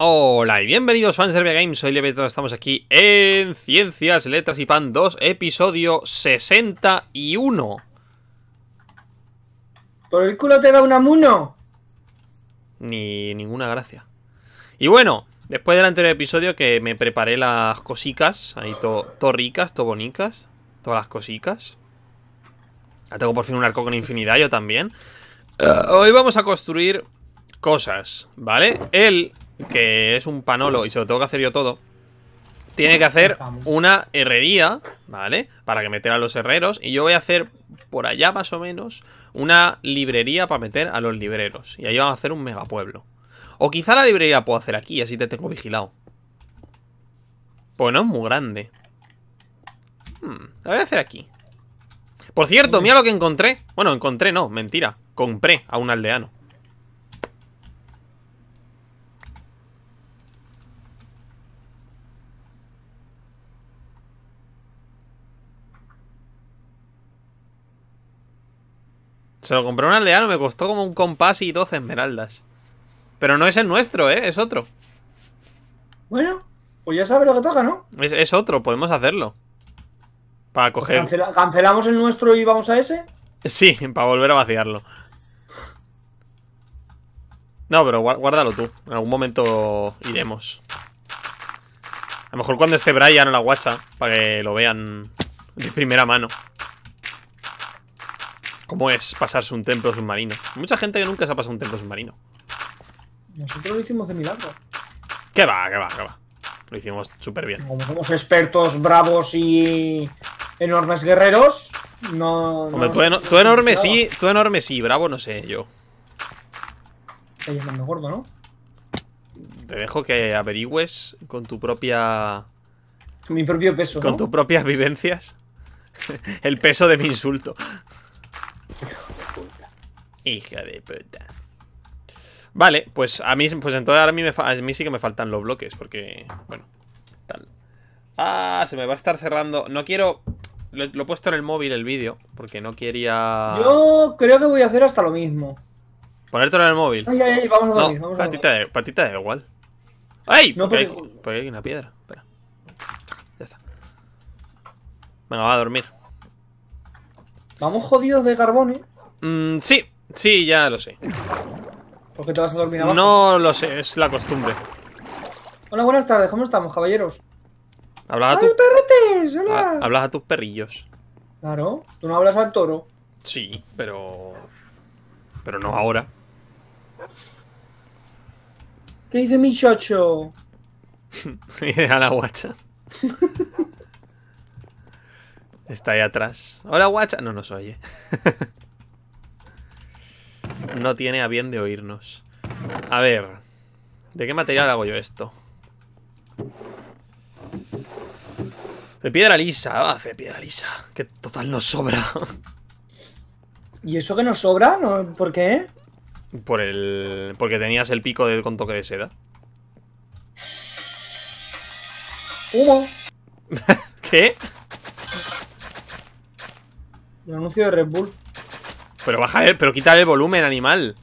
Hola y bienvenidos fans de Serbia Games, soy todos estamos aquí en Ciencias, Letras y Pan 2, episodio 61. ¿Por el culo te da una amuno? Ni ninguna gracia. Y bueno, después del anterior episodio que me preparé las cosicas, ahí to, ricas, to bonicas, todas las cosicas. Ya tengo por fin un arco con infinidad, yo también. Eh, hoy vamos a construir cosas, ¿vale? El que es un panolo y se lo tengo que hacer yo todo, tiene que hacer una herrería, ¿vale? Para que meter a los herreros. Y yo voy a hacer por allá más o menos una librería para meter a los libreros. Y ahí vamos a hacer un megapueblo. O quizá la librería la puedo hacer aquí, así te tengo vigilado. Pues no es muy grande. Hmm, la voy a hacer aquí. Por cierto, mira lo que encontré. Bueno, encontré no, mentira. Compré a un aldeano. Se lo compré un aldeano, me costó como un compás y 12 esmeraldas. Pero no es el nuestro, ¿eh? Es otro. Bueno, pues ya sabe lo que toca, ¿no? Es, otro, podemos hacerlo. Para pues coger. ¿Cancelamos el nuestro y vamos a ese? Sí, para volver a vaciarlo. No, pero guárdalo tú. En algún momento iremos. A lo mejor cuando esté Brian en la guacha, para que lo vean de primera mano. ¿Cómo es pasarse un templo submarino? Mucha gente que nunca se ha pasado un templo submarino. Nosotros lo hicimos de milagro. Que va, que va, que va? Lo hicimos súper bien. Como somos expertos, bravos y enormes guerreros, no... tú, enorme sí, tú enorme sí, bravo no sé yo. Te gordo, ¿no? Te dejo que averigües con tu propia... Con mi propio peso, Con tu tus propias vivencias. El peso de mi insulto. Hija de puta. Vale, pues a mí, pues entonces a mí, me a mí sí que me faltan los bloques, porque, bueno, tal. Ah, se me va a estar cerrando. No quiero... Lo, he puesto en el móvil el vídeo, porque no quería... Yo creo que voy a hacer hasta lo mismo. Ponértelo en el móvil. Ay, ay, ay, vamos a dormir, Patita, de, igual. ¡Ay! ¿Por porque, Hay, una piedra. Espera. Ya está. Venga, va a dormir. Vamos jodidos de carbón, ¿eh? Mm, sí, Sí, ya lo sé. ¿Por qué te vas a dormir abajo? No lo sé, es la costumbre. Hola, buenas tardes. ¿Cómo estamos, caballeros? Hablas a tus... perretes! ¡Hola! Hablas a tus perrillos. Claro. ¿Tú no hablas al toro? Sí, pero... Pero no ahora. ¿Qué dice mi chocho? a la guacha. Está ahí atrás. Hola, guacha. No nos eh. oye no tiene a bien de oírnos. A ver, ¿de qué material hago yo esto? De piedra lisa, Ah, de piedra lisa, que total nos sobra. ¿Y eso que nos sobra? ¿No? ¿Por qué? Por el... porque tenías el pico de, con toque de seda. Humo. ¿Qué? El anuncio de Red Bull. Pero el... Eh, pero quitar el volumen, animal.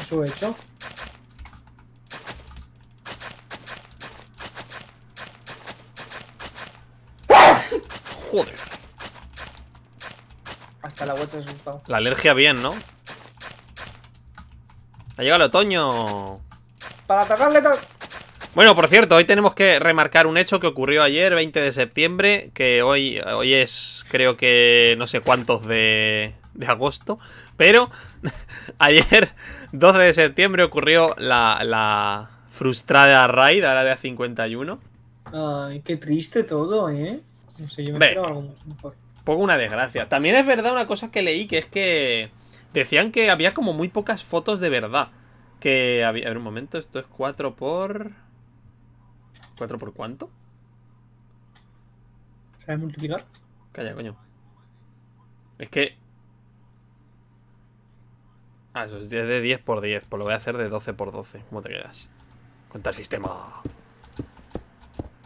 Eso he hecho. Joder. Hasta la vuelta asustado. La alergia bien, ¿no? Ha llegado el otoño. Para atacarle Bueno, por cierto, hoy tenemos que remarcar un hecho que ocurrió ayer, 20 de septiembre, que hoy, hoy es, creo que, no sé cuántos de, de agosto. Pero ayer, 12 de septiembre, ocurrió la, frustrada raid a la de a 51. Ay, qué triste todo, ¿eh? No sé, Poco una desgracia. También es verdad una cosa que leí, que es que decían que había como muy pocas fotos de verdad. Que había... A ver, un momento, esto es 4 por... ¿4 por cuánto? ¿Sabes multiplicar? Calla, coño. Es que Ah, eso es de 10 por 10. Pues lo voy a hacer de 12 por 12. ¿Cómo te quedas? Cuenta el sistema.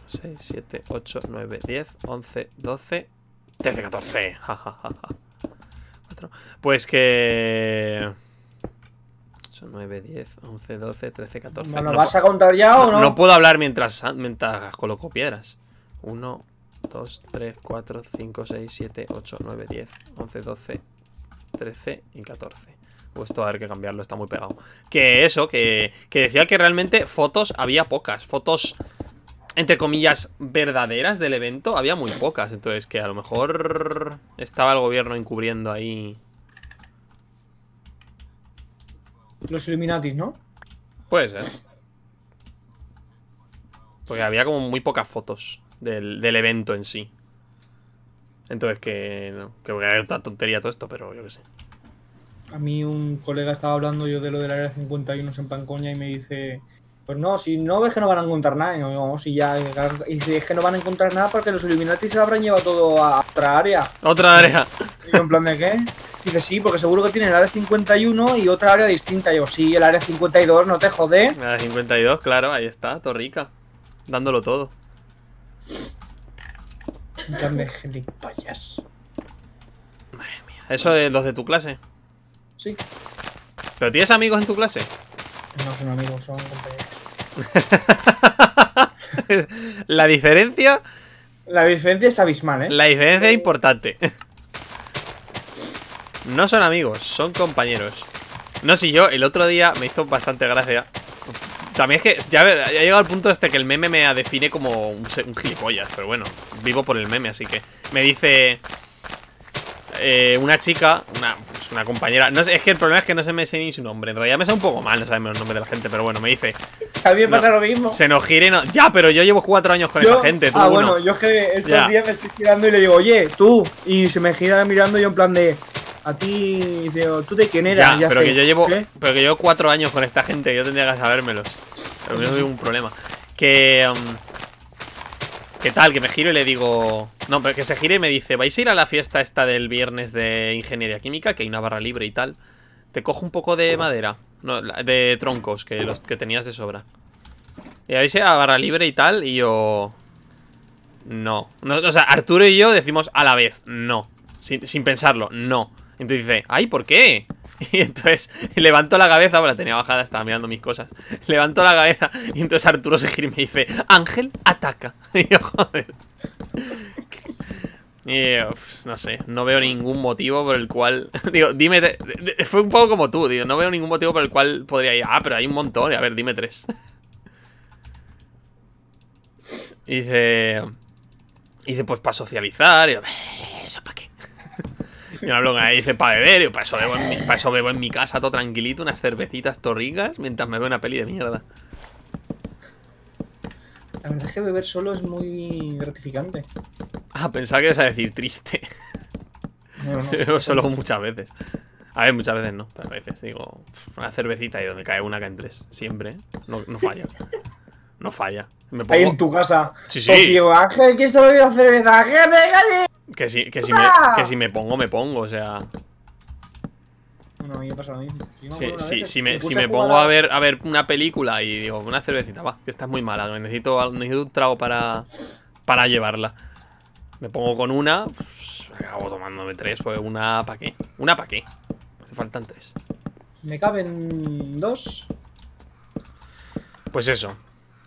6, 7, 8, 9, 10, 11, 12, 13, 14. pues que... son 9, 10, 11, 12, 13, 14. ¿No no ¿vas a contar ya o no? No puedo hablar mientras, mientras coloco piedras. 1, 2, 3, 4, 5, 6, 7, 8, 9, 10, 11, 12, 13 y 14 puesto a haber que cambiarlo, está muy pegado. Que eso, que, decía que realmente fotos había pocas. Fotos, entre comillas, verdaderas del evento había muy pocas. Entonces que a lo mejor estaba el gobierno encubriendo ahí... Los Illuminatis, ¿no? Puede ser. Porque había como muy pocas fotos del, evento en sí. Entonces que... No, que voy a ver tontería todo esto, pero yo qué sé a mí un colega estaba hablando yo de lo del área 51 en pancoña y me dice, pues no, si no ves que no van a encontrar nada, y no, si ya, y si es que no van a encontrar nada porque los Illuminati se lo habrán llevado todo a otra área. Otra área. Y en plan de qué? dice, sí, porque seguro que tienen el área 51 y otra área distinta. Y yo, sí, el área 52, no te jode. El área 52, claro, ahí está, Torrica, dándolo todo. gilipollas. Madre mía, eso de los de tu clase. Sí. ¿Pero tienes amigos en tu clase? No son amigos, son compañeros. la diferencia. La diferencia es abismal, ¿eh? La diferencia es importante. No son amigos, son compañeros. No, sé yo el otro día me hizo bastante gracia. También es que ya, he llegado al punto este que el meme me define como un, un, gilipollas, pero bueno, vivo por el meme, así que. Me dice. Eh, una chica, una una compañera. No es que el problema es que no se me sé ni su nombre. En realidad me sale un poco mal no saberme los nombres de la gente, pero bueno, me dice. También pasa lo mismo. Se nos gire no. Ya, pero yo llevo cuatro años con esa gente. Tú ah, bueno, yo es que estos días me estoy girando y le digo, oye, tú. Y se me gira mirando yo en plan de. A ti, digo, ¿tú de quién eras? Ya, pero, que yo llevo, pero que llevo cuatro años con esta gente, yo tendría que sabérmelos. Pero yo tengo un problema. Que. Um, ¿Qué tal? Que me giro y le digo... No, pero que se gire y me dice, ¿vais a ir a la fiesta esta del viernes de Ingeniería Química? Que hay una barra libre y tal. Te cojo un poco de madera. de troncos, que los que tenías de sobra. Y vais a barra libre y tal, y yo... No. O sea, Arturo y yo decimos a la vez, no. Sin, sin pensarlo, no. Entonces dice, ay, ¿por qué? Y entonces levanto la cabeza, bueno, la tenía bajada, estaba mirando mis cosas. Levanto la cabeza y entonces Arturo se gira y me dice, Ángel, ataca. Y yo, joder. Y yo, no sé, no veo ningún motivo por el cual... Digo, dime... Fue un poco como tú, digo, no veo ningún motivo por el cual podría ir... Ah, pero hay un montón, a ver, dime tres. Y dice... Y dice, pues para socializar. Y yo, ¿eso para qué? Y hablo con dice, para beber, yo para eso, bebo en mi, en mi casa, todo tranquilito, unas cervecitas torrigas mientras me veo una peli de mierda. La verdad es que beber solo es muy gratificante. Ah, pensaba que ibas a decir triste. bebo solo muchas veces. A ver, muchas veces no, a veces digo, una cervecita y donde cae una caen tres. Siempre, ¿eh? no falla. No falla. Me pongo... Ahí en tu casa. Sí, sí. Tío, Ángel, ¿quién se cerveza? Que si, que, si me, pongo, me pongo, o sea. Bueno, a mí me pasa lo mismo. si me, pongo a... ver, a ver una película y digo, una cervecita, va, que está muy mala, necesito, necesito un trago para, para llevarla. Me pongo con una, pues, acabo tomándome tres, pues una para qué. Una para qué. Me faltan tres. Me caben dos. Pues eso,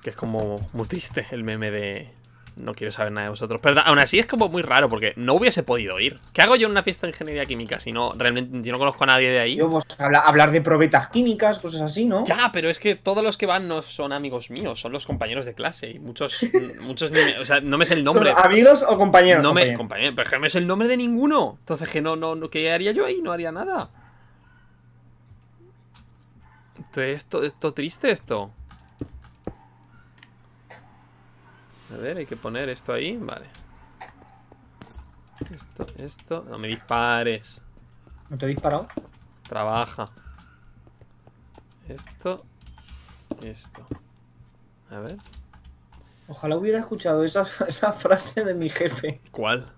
que es como muy triste el meme de... No quiero saber nada de vosotros. Pero aún así es como muy raro porque no hubiese podido ir. ¿Qué hago yo en una fiesta de ingeniería química si no realmente yo no conozco a nadie de ahí? Yo, pues, hablar de probetas químicas, cosas así, ¿no? Ya, pero es que todos los que van no son amigos míos, son los compañeros de clase. Y muchos, muchos O sea, no me es el nombre. ¿Amigos o compañeros? No me. es el nombre de ninguno. Entonces, que no, no, ¿qué haría yo ahí? No haría nada. Entonces, esto, esto triste esto. A ver, hay que poner esto ahí. Vale. Esto, esto... No me dispares. ¿No te he disparado? Trabaja. Esto. Esto. A ver. Ojalá hubiera escuchado esa, esa frase de mi jefe. ¿Cuál?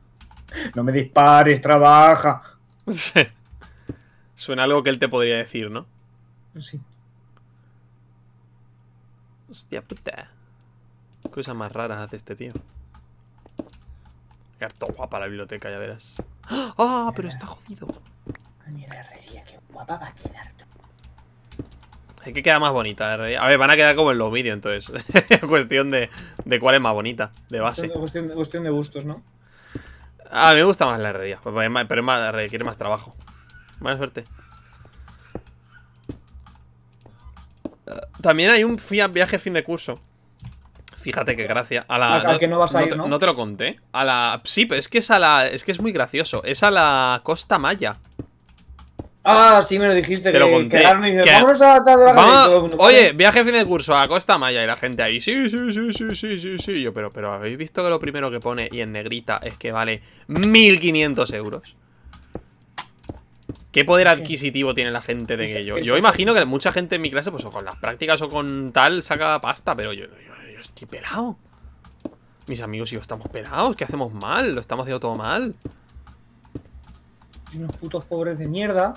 No me dispares, trabaja. Suena algo que él te podría decir, ¿no? Sí. Hostia puta. Cosas más raras hace este tío. Carta guapa la biblioteca, ya verás. ¡Ah! pero está jodido. qué guapa va a quedar. Hay que quedar más bonita la herrería. A ver, van a quedar como en los vídeos, entonces. cuestión de, cuál es más bonita, de base. Cuestión, cuestión de gustos, ¿no? A mí me gusta más la herrería, pues, pues, pero más, requiere más trabajo. Buena suerte. También hay un viaje fin de curso. Fíjate qué gracia. A la. no, te, lo conté. A la. Sí, pero es que es a la. Es que es muy gracioso. Es a la Costa Maya. Ah, sí, me lo dijiste. Te lo a Oye, viaje fin de curso a Costa Maya y la gente ahí. Sí, sí, sí, sí, sí, sí, sí. Yo, pero, pero habéis visto que lo primero que pone y en negrita es que vale 1500 euros. ¿Qué poder adquisitivo tiene la gente de ello? yo? imagino que mucha gente en mi clase, pues o con las prácticas o con tal, saca pasta, pero yo, yo estoy pelado. Mis amigos y yo estamos pelados. ¿Qué hacemos mal? Lo estamos haciendo todo mal. Unos putos pobres de mierda.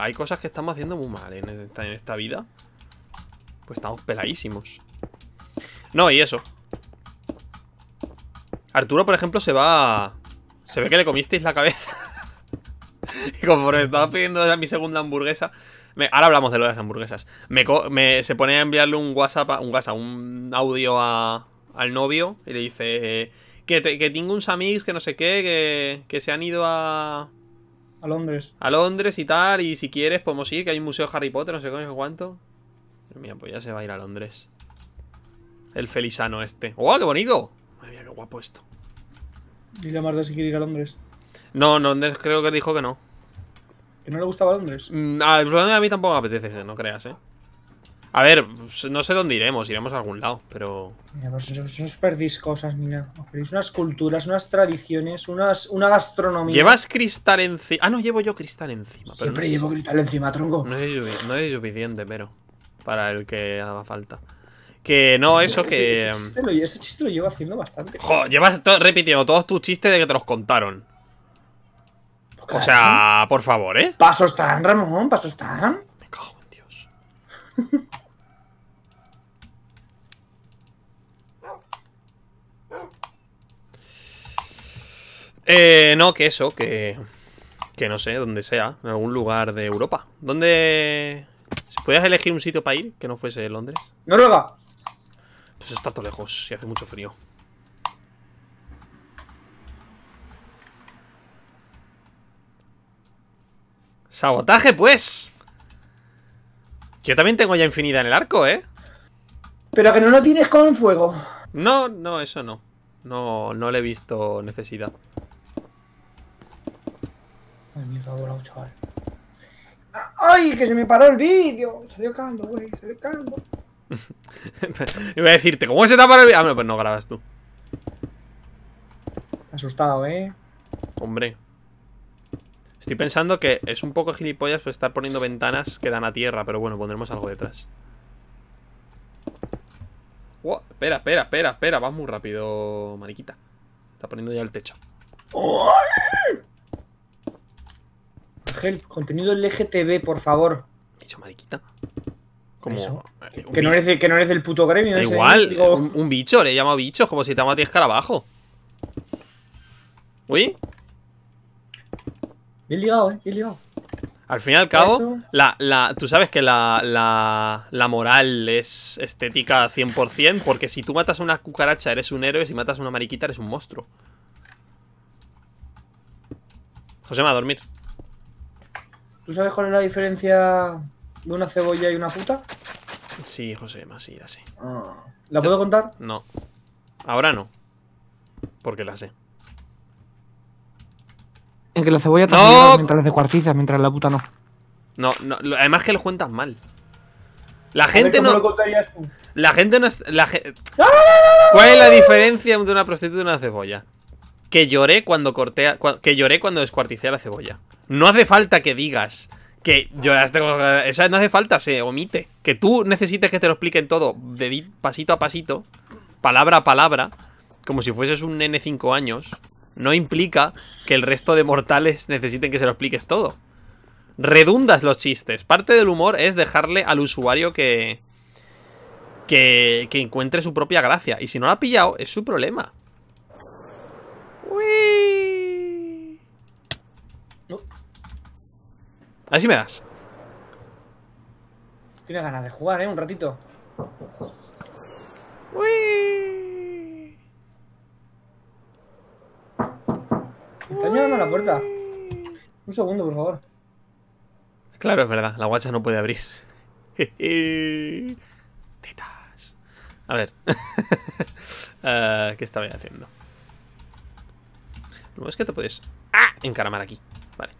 Hay cosas que estamos haciendo muy mal en esta, vida. Pues estamos peladísimos. No, y eso. Arturo, por ejemplo, se va... Se ve que le comisteis la cabeza. y conforme estaba pidiendo mi segunda hamburguesa, ahora hablamos de lo de las hamburguesas. se pone a enviarle un WhatsApp, un WhatsApp, un audio al novio y le dice eh, que, tengo unos amigos que no sé qué, que, se han ido a... A Londres. A Londres y tal, y si quieres podemos ir, que hay un museo de Harry Potter, no sé qué, cuánto. Mira, pues ya se va a ir a Londres. El felizano este. ¡Oh, qué bonito! Madre mía, qué guapo esto. Dile a Marta si quiere ir a Londres. No, Londres creo que dijo que no. ¿Que no le gustaba Londres? Mm, a a mí tampoco me apetece, eh, no creas, ¿eh? A ver, pues, no sé dónde iremos, iremos a algún lado, pero... Mira, os perdís cosas, mira. Os perdís unas culturas, unas tradiciones, unas, una gastronomía. ¿Llevas cristal encima? Ah, no, llevo yo cristal encima. Siempre llevo cristal encima, tronco. No es, suficiente, pero... Para el que haga falta. Que no, eso que... Em, ese, chiste, lo, ese llevo haciendo bastante. Joder, llevas repitiendo todos tus chistes de que te los contaron. O sea, por favor, ¿eh? Pasos tan, Ramón, pasos tan. Me cago en Dios. eh, no, que eso, que. Que no sé, donde sea, en algún lugar de Europa. ¿Dónde. Si elegir un sitio para ir que no fuese Londres? Noruega. Pues está todo lejos y hace mucho frío. ¡Sabotaje, pues! Yo también tengo ya infinidad en el arco, ¿eh? Pero que no lo tienes con fuego. No, no, eso no. No, no le he visto necesidad. Ay, chaval. ¡Ay, que se me paró el vídeo! Salió cando, güey, salió caldo. Iba a decirte, ¿cómo se te parado el vídeo? Ah, bueno, pues no grabas tú. Asustado, ¿eh? Hombre. Estoy pensando que es un poco gilipollas pues, estar poniendo ventanas que dan a tierra, pero bueno, pondremos algo detrás. espera, espera, espera, espera, vas muy rápido, mariquita. Está poniendo ya el techo. Ángel, contenido LGTB, por favor. He mariquita. Como eh, Que, no eres que no eres del puto gremio. Ese, igual, un, bicho, le he llamado bicho, como si te llama a Uy, ligado, eh, ligado. Al fin y al cabo, la, tú sabes que la, la, moral es estética 100%, porque si tú matas a una cucaracha eres un héroe, si matas a una mariquita eres un monstruo. José, va a dormir. ¿Tú sabes cuál es la diferencia de una cebolla y una puta? Sí, José, más sí, así ah. ¿La puedo contar? No. Ahora no. Porque la sé. En que la cebolla también ¡No! mientras la descuartizas, mientras la puta no. No, no, además que lo cuentas mal. La gente no. La gente no La ¿Cuál es la diferencia entre una prostituta y una cebolla? Que lloré cuando corté. Que lloré cuando descuarticé la cebolla. No hace falta que digas que lloraste. Eso no hace falta, se omite. Que tú necesites que te lo expliquen todo, de pasito a pasito, palabra a palabra, como si fueses un nene 5 años no implica que el resto de mortales necesiten que se lo expliques todo. Redundas los chistes. Parte del humor es dejarle al usuario que, que, que encuentre su propia gracia. Y si no la ha pillado, es su problema. Así me das. Tienes ganas de jugar, ¿eh? Un ratito. Uy. Me llamando a la puerta. Un segundo, por favor. Claro, es verdad. La guacha no puede abrir. Tetas. A ver. Eh, ¿Qué estaba haciendo? Lo no, es que te puedes... ¡Ah! Encaramar aquí. Vale.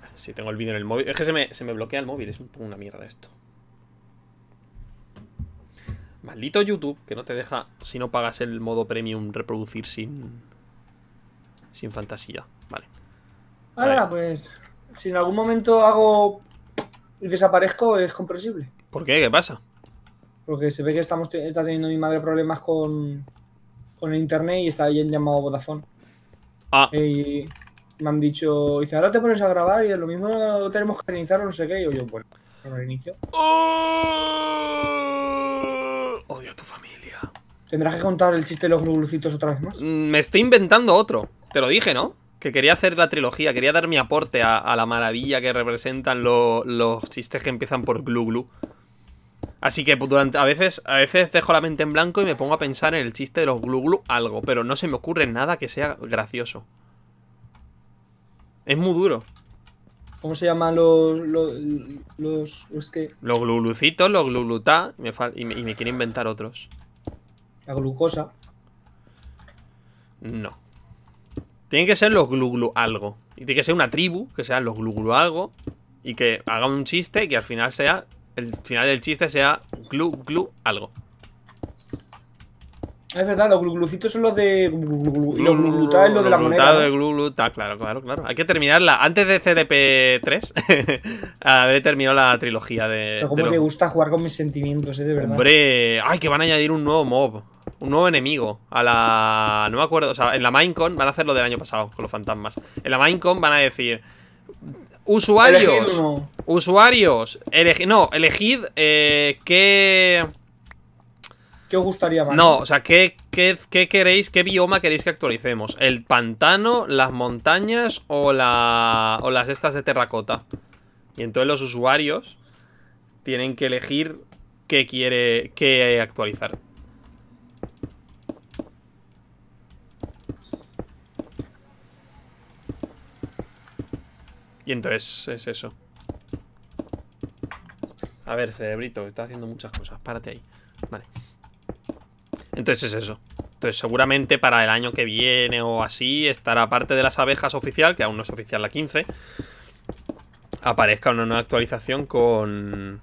Ah, si tengo el vídeo en el móvil... Es que se me, se me bloquea el móvil. Es una mierda esto. Maldito YouTube, que no te deja, si no pagas el modo premium, reproducir sin sin fantasía. Vale. Ahora, pues. Si en algún momento hago. y desaparezco, es comprensible. ¿Por qué? ¿Qué pasa? Porque se ve que estamos está teniendo mi madre problemas con. con el internet y está bien llamado Vodafone. Ah. Eh, y me han dicho. Dice, ahora te pones a grabar y de lo mismo tenemos que reiniciar o no sé qué. Y yo, bueno, el inicio. ¡Oh! ¿Tendrás que contar el chiste de los gluglucitos otra vez más? Mm, me estoy inventando otro. Te lo dije, ¿no? Que quería hacer la trilogía, quería dar mi aporte a, la maravilla que representan los chistes que empiezan por gluglu Así que durante, a, veces, a veces dejo la mente en blanco y me pongo a pensar en el chiste de los gluglu algo, pero no se me ocurre nada que sea gracioso. Es muy duro. ¿Cómo se llaman los. los. los, los que... Los glulucitos, los Y me, y quiere inventar otros. La glucosa. No. Tienen que ser los gluglu algo. Y tiene que ser una tribu, que sean los gluglu algo. Y que haga un chiste que al final sea. El final del chiste sea glu glu algo. Ah, es verdad, los gluglucitos son los de. Glu, los es lo de la moneda. claro, claro, claro. Hay que terminarla. Antes de CDP3, habré terminado la trilogía de. me gusta jugar con mis sentimientos, eh, de verdad. Hombre, ay, que van a añadir un nuevo mob un nuevo enemigo a la... No me acuerdo, o sea, en la Minecon van a hacer lo del año pasado con los fantasmas. En la Minecon van a decir... Usuarios, usuarios, no, elegid eh, qué... ¿Qué os gustaría más? No, o sea, ¿qué, queréis, qué bioma queréis que actualicemos? ¿El pantano, las montañas o, la, o las estas de terracota? Y entonces los usuarios tienen que elegir qué quiere, qué actualizar. entonces es eso. A ver, cerebrito, está haciendo muchas cosas. Párate ahí. Vale. Entonces es eso. Entonces seguramente para el año que viene o así estará parte de las abejas oficial, que aún no es oficial la 15, aparezca una nueva actualización con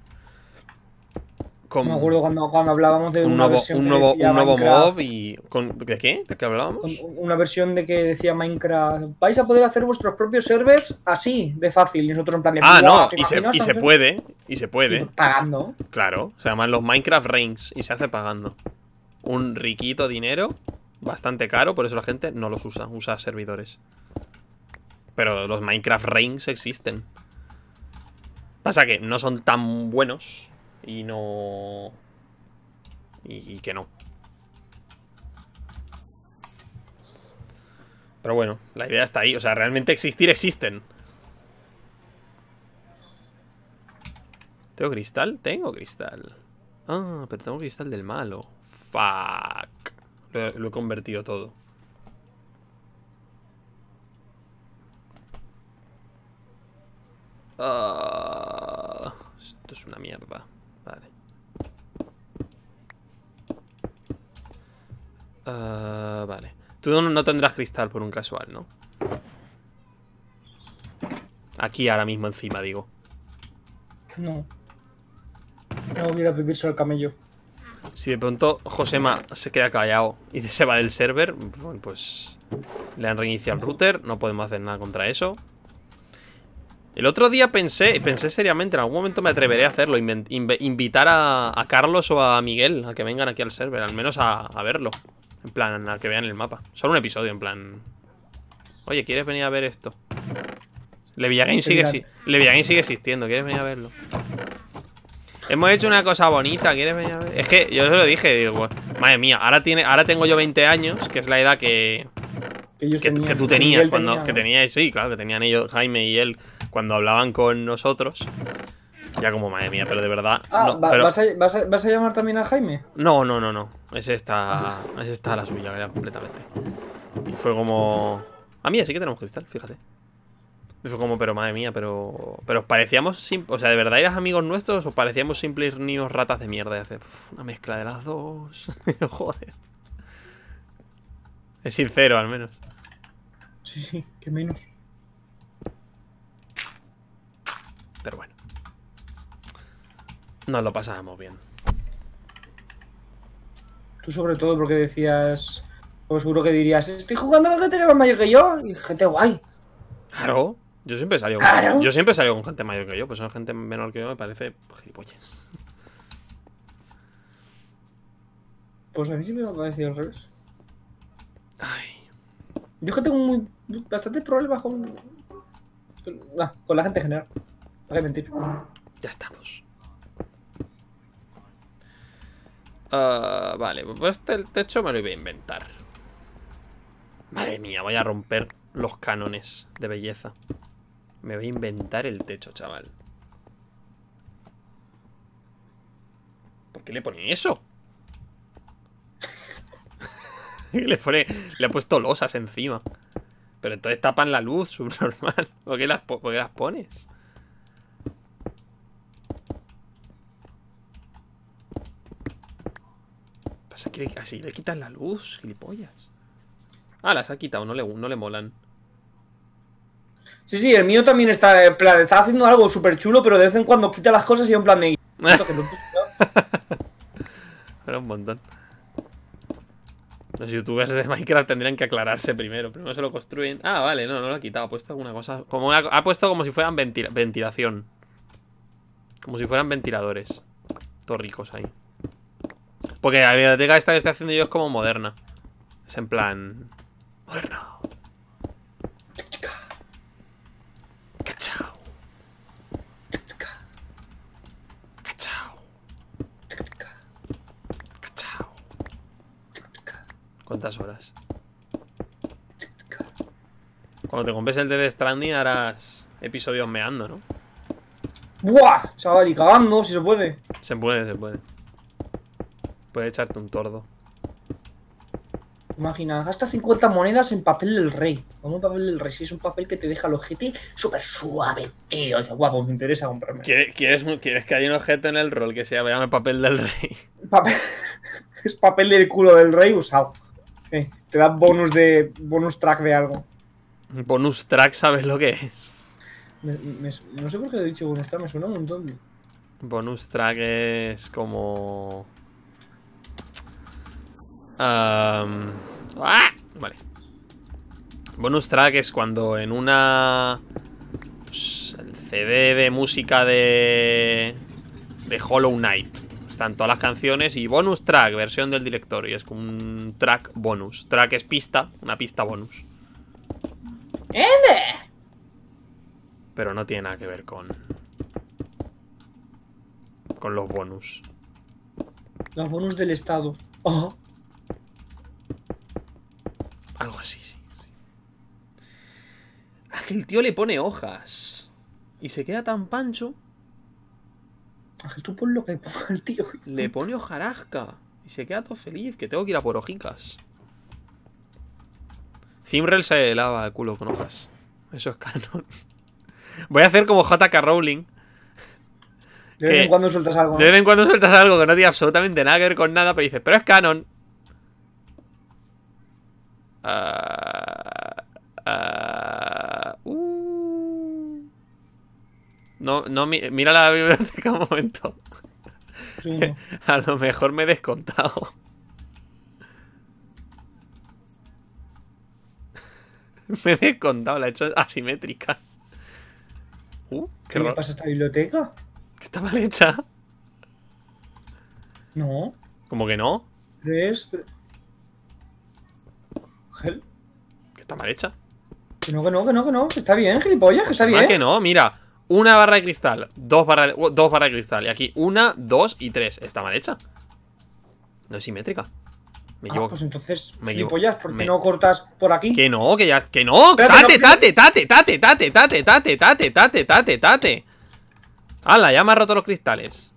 me acuerdo cuando, hablábamos de un una nuevo, un nuevo, mob y. ¿De qué? ¿De qué hablábamos? una versión de que decía Minecraft. Vais a poder hacer vuestros propios servers así, de fácil. Y nosotros en plan de. Ah, no, y se, puede. Y se puede. Pues, pagando. Claro, se llaman los Minecraft Rings y se hace pagando. Un riquito dinero, bastante caro, por eso la gente no los usa, usa servidores. Pero los Minecraft Rings existen. Pasa que no son tan buenos y no... y, que no. Pero bueno, la idea está ahí. O sea, realmente existir existen. ¿Tengo cristal? Tengo cristal. Ah, pero tengo cristal del malo. Fuck. Lo, he convertido todo. Ah, esto es una mierda. Ah, vale. Tú no, tendrás cristal por un casual, ¿no? Aquí ahora mismo encima, digo. No. No voy a pedirse al camello. Si de pronto Josema se queda callado y se va del server, pues le han reiniciado el router, no podemos hacer nada contra eso. El otro día pensé, pensé seriamente, en algún momento me atreveré a hacerlo, invitar a, Carlos o a Miguel a que vengan aquí al server, al menos a verlo. En plan, al que vean el mapa. Solo un episodio, en plan... Oye, ¿quieres venir a ver esto? Leviathan sigue, si sigue existiendo, ¿quieres venir a verlo? Hemos hecho una cosa bonita, ¿quieres venir a verlo? Es que yo se lo dije, madre mía, ahora, tiene, ahora tengo yo 20 años, que es la edad que, que, tú tenías cuando. Que sí, claro, que tenían ellos, Jaime y él, cuando hablaban con nosotros. Ya como, madre mía, pero de verdad. Ah, ¿vas, a, llamar también a Jaime? No, no, no, no. Es esta, es esta la suya, ya completamente. Y fue como. A mí sí que tenemos cristal, fíjate. Y fue como, pero madre mía, pero. Pero parecíamos. O sea, ¿de verdad eras amigos nuestros o parecíamos simples niños ratas de mierda? Y hace una mezcla de las dos. Joder. Es sincero, al menos. Sí, sí, que menos. Pero bueno nos lo pasábamos bien. Tú sobre todo porque decías, pues seguro que dirías, estoy jugando con gente que mayor que yo y gente guay. Claro, yo siempre salgo con, yo siempre con gente mayor que yo, pues son gente menor que yo me parece gilipollas. Pues a mí sí me ha parecido al revés. Ay. Yo que tengo muy, bastante problemas con, con, ah, la gente en general. Para qué mentir. Ya estamos. Ah, vale, pues este el este techo me lo voy a inventar. Madre mía, voy a romper los cánones de belleza. Me voy a inventar el techo, chaval. ¿Por qué le ponen eso? le le ha puesto losas encima. Pero entonces tapan la luz, subnormal. ¿Por qué las, por qué las pones? Así, le quitan la luz, gilipollas. Ah, las ha quitado, no le, no le molan. Sí, sí, el mío también está está haciendo algo súper chulo, pero de vez en cuando quita las cosas y en plan me... Era un montón. Los youtubers de Minecraft tendrían que aclararse primero. Pero no se lo construyen. Ah, vale, no, no lo ha quitado. Ha puesto alguna cosa. Como ha puesto como si fueran ventilación. Como si fueran ventiladores. ricos ahí. Porque la biblioteca esta que estoy haciendo yo es como moderna. Es en plan... Moderno. Cachao. Cachao. Cachao. ¿Cuántas horas? Cuando te compres el de The Stranding harás episodios meando, ¿no? ¡Buah! Chaval, y cagando, si se puede. Se puede, se puede. Puede echarte un tordo. Imagina, gasta 50 monedas en papel del rey. Como papel del rey, si es un papel que te deja el ojete súper suave, tío. Guapo, pues me interesa comprarme. ¿Quieres, ¿Quieres que haya un objeto en el rol que sea llame papel del rey? es papel del culo del rey usado. te da bonus de. bonus track de algo. Bonus track, ¿sabes lo que es? no sé por qué he dicho bonus track, me suena un montón. Bonus track es como. Um, ¡ah! Vale. Bonus track es cuando en una... Pues, el CD de música de... De Hollow Knight. Están todas las canciones y bonus track, versión del director Y Es como un track bonus. Track es pista, una pista bonus. Pero no tiene nada que ver con... Con los bonus. Los bonus del estado. Oh. Algo así, sí. Ah, que el tío le pone hojas. Y se queda tan pancho. tú pon lo que ponga el tío. Le pone hojarasca. Y se queda todo feliz, que tengo que ir a por hojicas Zimrel se lava el culo con hojas. Eso es canon. Voy a hacer como JK Rowling. De vez en cuando sueltas algo. De vez en cuando sueltas algo que no tiene absolutamente nada que ver con nada, pero dices, pero es canon. Ah, ah, uh. No, no, mira la biblioteca un momento. A lo mejor me he descontado. me he descontado, la he hecho asimétrica. Uh, ¿Qué, le pasa a esta biblioteca? Está mal hecha. No. ¿Cómo que no? ¿Qué está mal hecha. Que no, que no, que no, que no. Está bien, gilipollas, que está pues bien. Ah, que no, mira. Una barra de cristal, dos oh, barras de, dos de cristal. Y aquí una, dos y tres. Está mal hecha. No es simétrica. Me ah, equivoco. pues entonces, me gilipollas, ¿por qué no cortas por aquí? Que no, que ya. Que no, tate, tate, tate, tate, tate, tate, tate, tate, tate, tate, tate. ¡Hala! Ya me ha roto los cristales.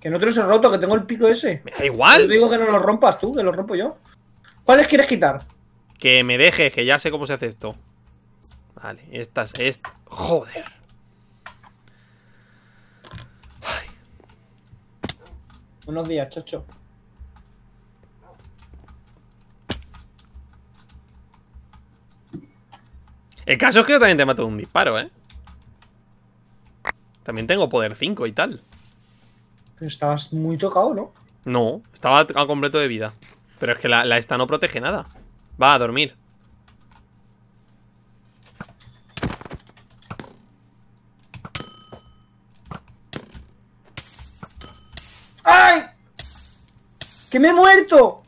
Que no te los he roto, que tengo el pico ese. da igual. te digo que no los rompas tú, que los rompo yo. ¿Cuáles quieres quitar? Que me deje, que ya sé cómo se hace esto. Vale, estas es... Joder. Buenos días, chocho. El caso es que yo también te mato de un disparo, ¿eh? También tengo poder 5 y tal. Pero estabas muy tocado, ¿no? No, estaba a completo de vida. Pero es que la, la, esta no protege nada. Va a dormir. ¡Ay! ¡Que me he muerto!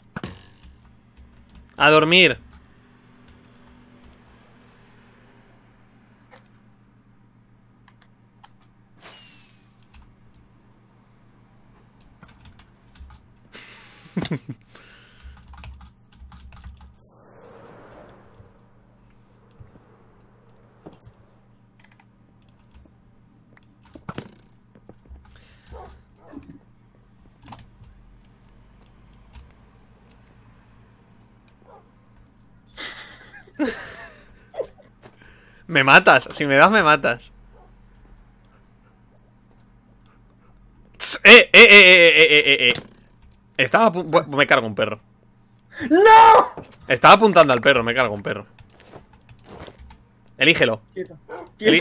A dormir. Me matas, si me das me matas. Eh eh, eh, eh, eh, eh, eh, eh, eh. Estaba me cargo un perro. ¡No! Estaba apuntando al perro, me cargo un perro. Elígelo.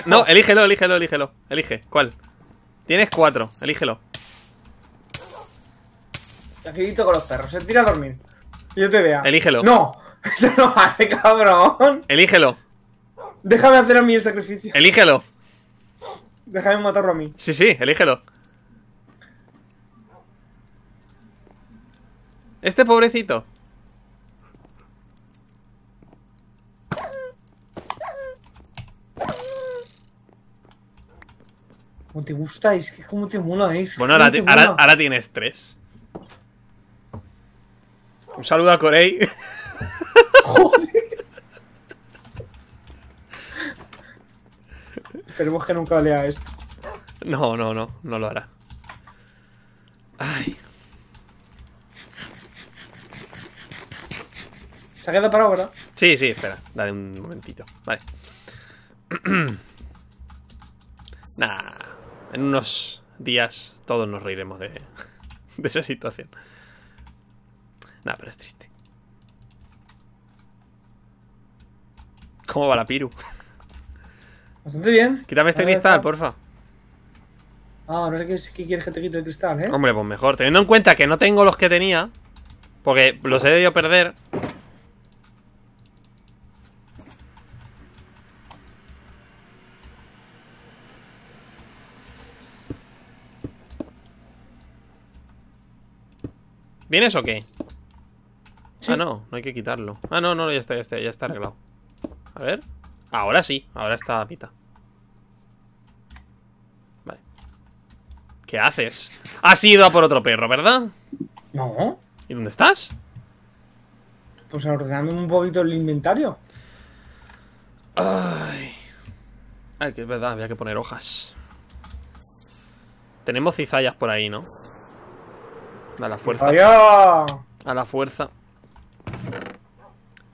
no, elígelo, elígelo, elígelo. Elige, ¿cuál? Tienes cuatro, elígelo. Tranquilito con los perros, se eh. tira a dormir. Yo te vea. Elígelo. No, eso no cabrón. Elígelo. Déjame hacer a mí el sacrificio. Elígelo. Déjame matarlo a mí. Sí, sí, elígelo. Este pobrecito. ¿Cómo te gusta? Es que cómo te mola, eh. Bueno, ahora, ahora, tienes tres. Un saludo a Corey. Joder. Esperemos que nunca lea esto. No, no, no, no lo hará. Ay. ¿Se ha quedado parado, verdad? Sí, sí, espera. Dale un momentito. Vale. nah. En unos días todos nos reiremos de, de esa situación. Nah, pero es triste. ¿Cómo va la piru? Bastante bien. Quítame este cristal, porfa. Ah, no sé qué, quieres que te quite el cristal, ¿eh? Hombre, pues mejor. Teniendo en cuenta que no tengo los que tenía, porque los he debido perder. ¿Vienes o qué? Ah, no, no hay que quitarlo. Ah, no, no, ya está, ya está, ya está arreglado. A ver. Ahora sí, ahora está pita. Vale. ¿Qué haces? Has ido a por otro perro, ¿verdad? No. ¿Y dónde estás? Pues ordenando un poquito el inventario. Ay. Ay, que es verdad, había que poner hojas. Tenemos cizallas por ahí, ¿no? A la fuerza. A la fuerza.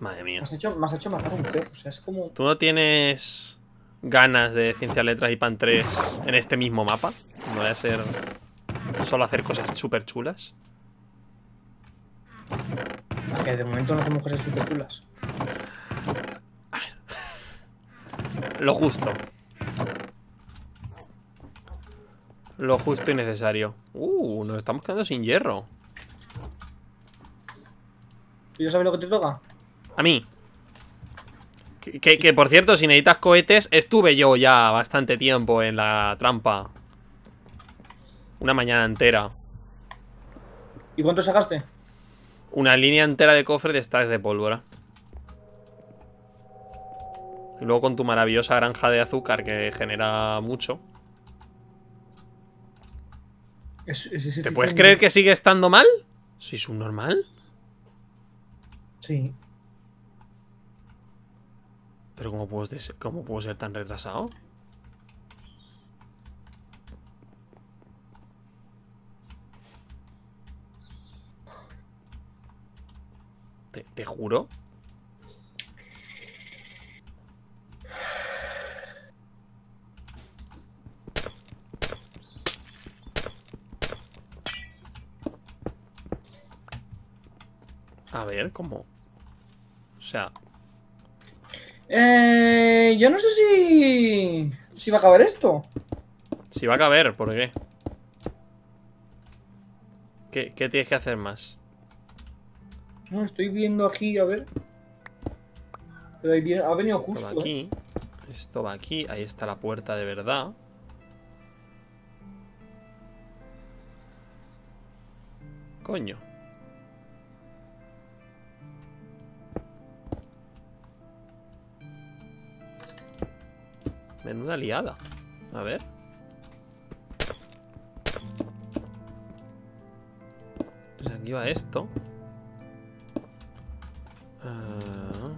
Madre mía. Me has hecho, un pez. O sea, es como. ¿Tú no tienes ganas de ciencia, letras y pan 3 en este mismo mapa? No voy a ser solo hacer cosas súper chulas. Ah, que de momento no hacemos cosas súper chulas. Lo justo. Lo justo y necesario. Uh, nos estamos quedando sin hierro. ¿Y yo sabes lo que te toca? A mí. Que, por cierto, si necesitas cohetes, estuve yo ya bastante tiempo en la trampa. Una mañana entera. ¿Y cuánto sacaste? Una línea entera de cofre de stacks de pólvora. Y luego con tu maravillosa granja de azúcar que genera mucho. ¿Te puedes creer que sigue estando mal? ¿Soy subnormal? Sí. Pero ¿cómo puedo, cómo puedo ser tan retrasado? te juro. A ver, ¿cómo? O sea, eh, yo no sé si... Si va a caber esto. Si va a caber, ¿por qué? ¿Qué, tienes que hacer más? No, estoy viendo aquí, a ver. Pero ahí viene, ha venido esto Va aquí. Esto va aquí. Ahí está la puerta de verdad. Coño. Menuda liada. A ver. sea, pues aquí va esto. Ah.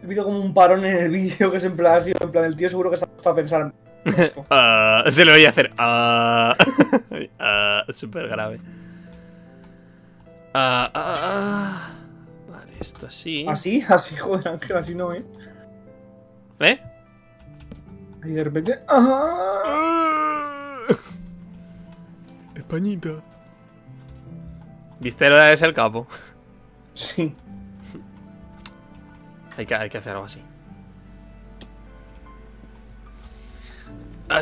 He visto como un parón en el vídeo que es en plan así, en plan el tío seguro que se ha puesto a pensar. En ah, se lo voy a hacer. Ah. Ah, Súper grave. Ah, ah, ah. vale, esto así. ¿Así? Así, joder, Ángel, así no, ¿eh? ¿Eh? Ahí de repente... Españita. que es el capo. Sí. hay, que, hay que hacer algo así.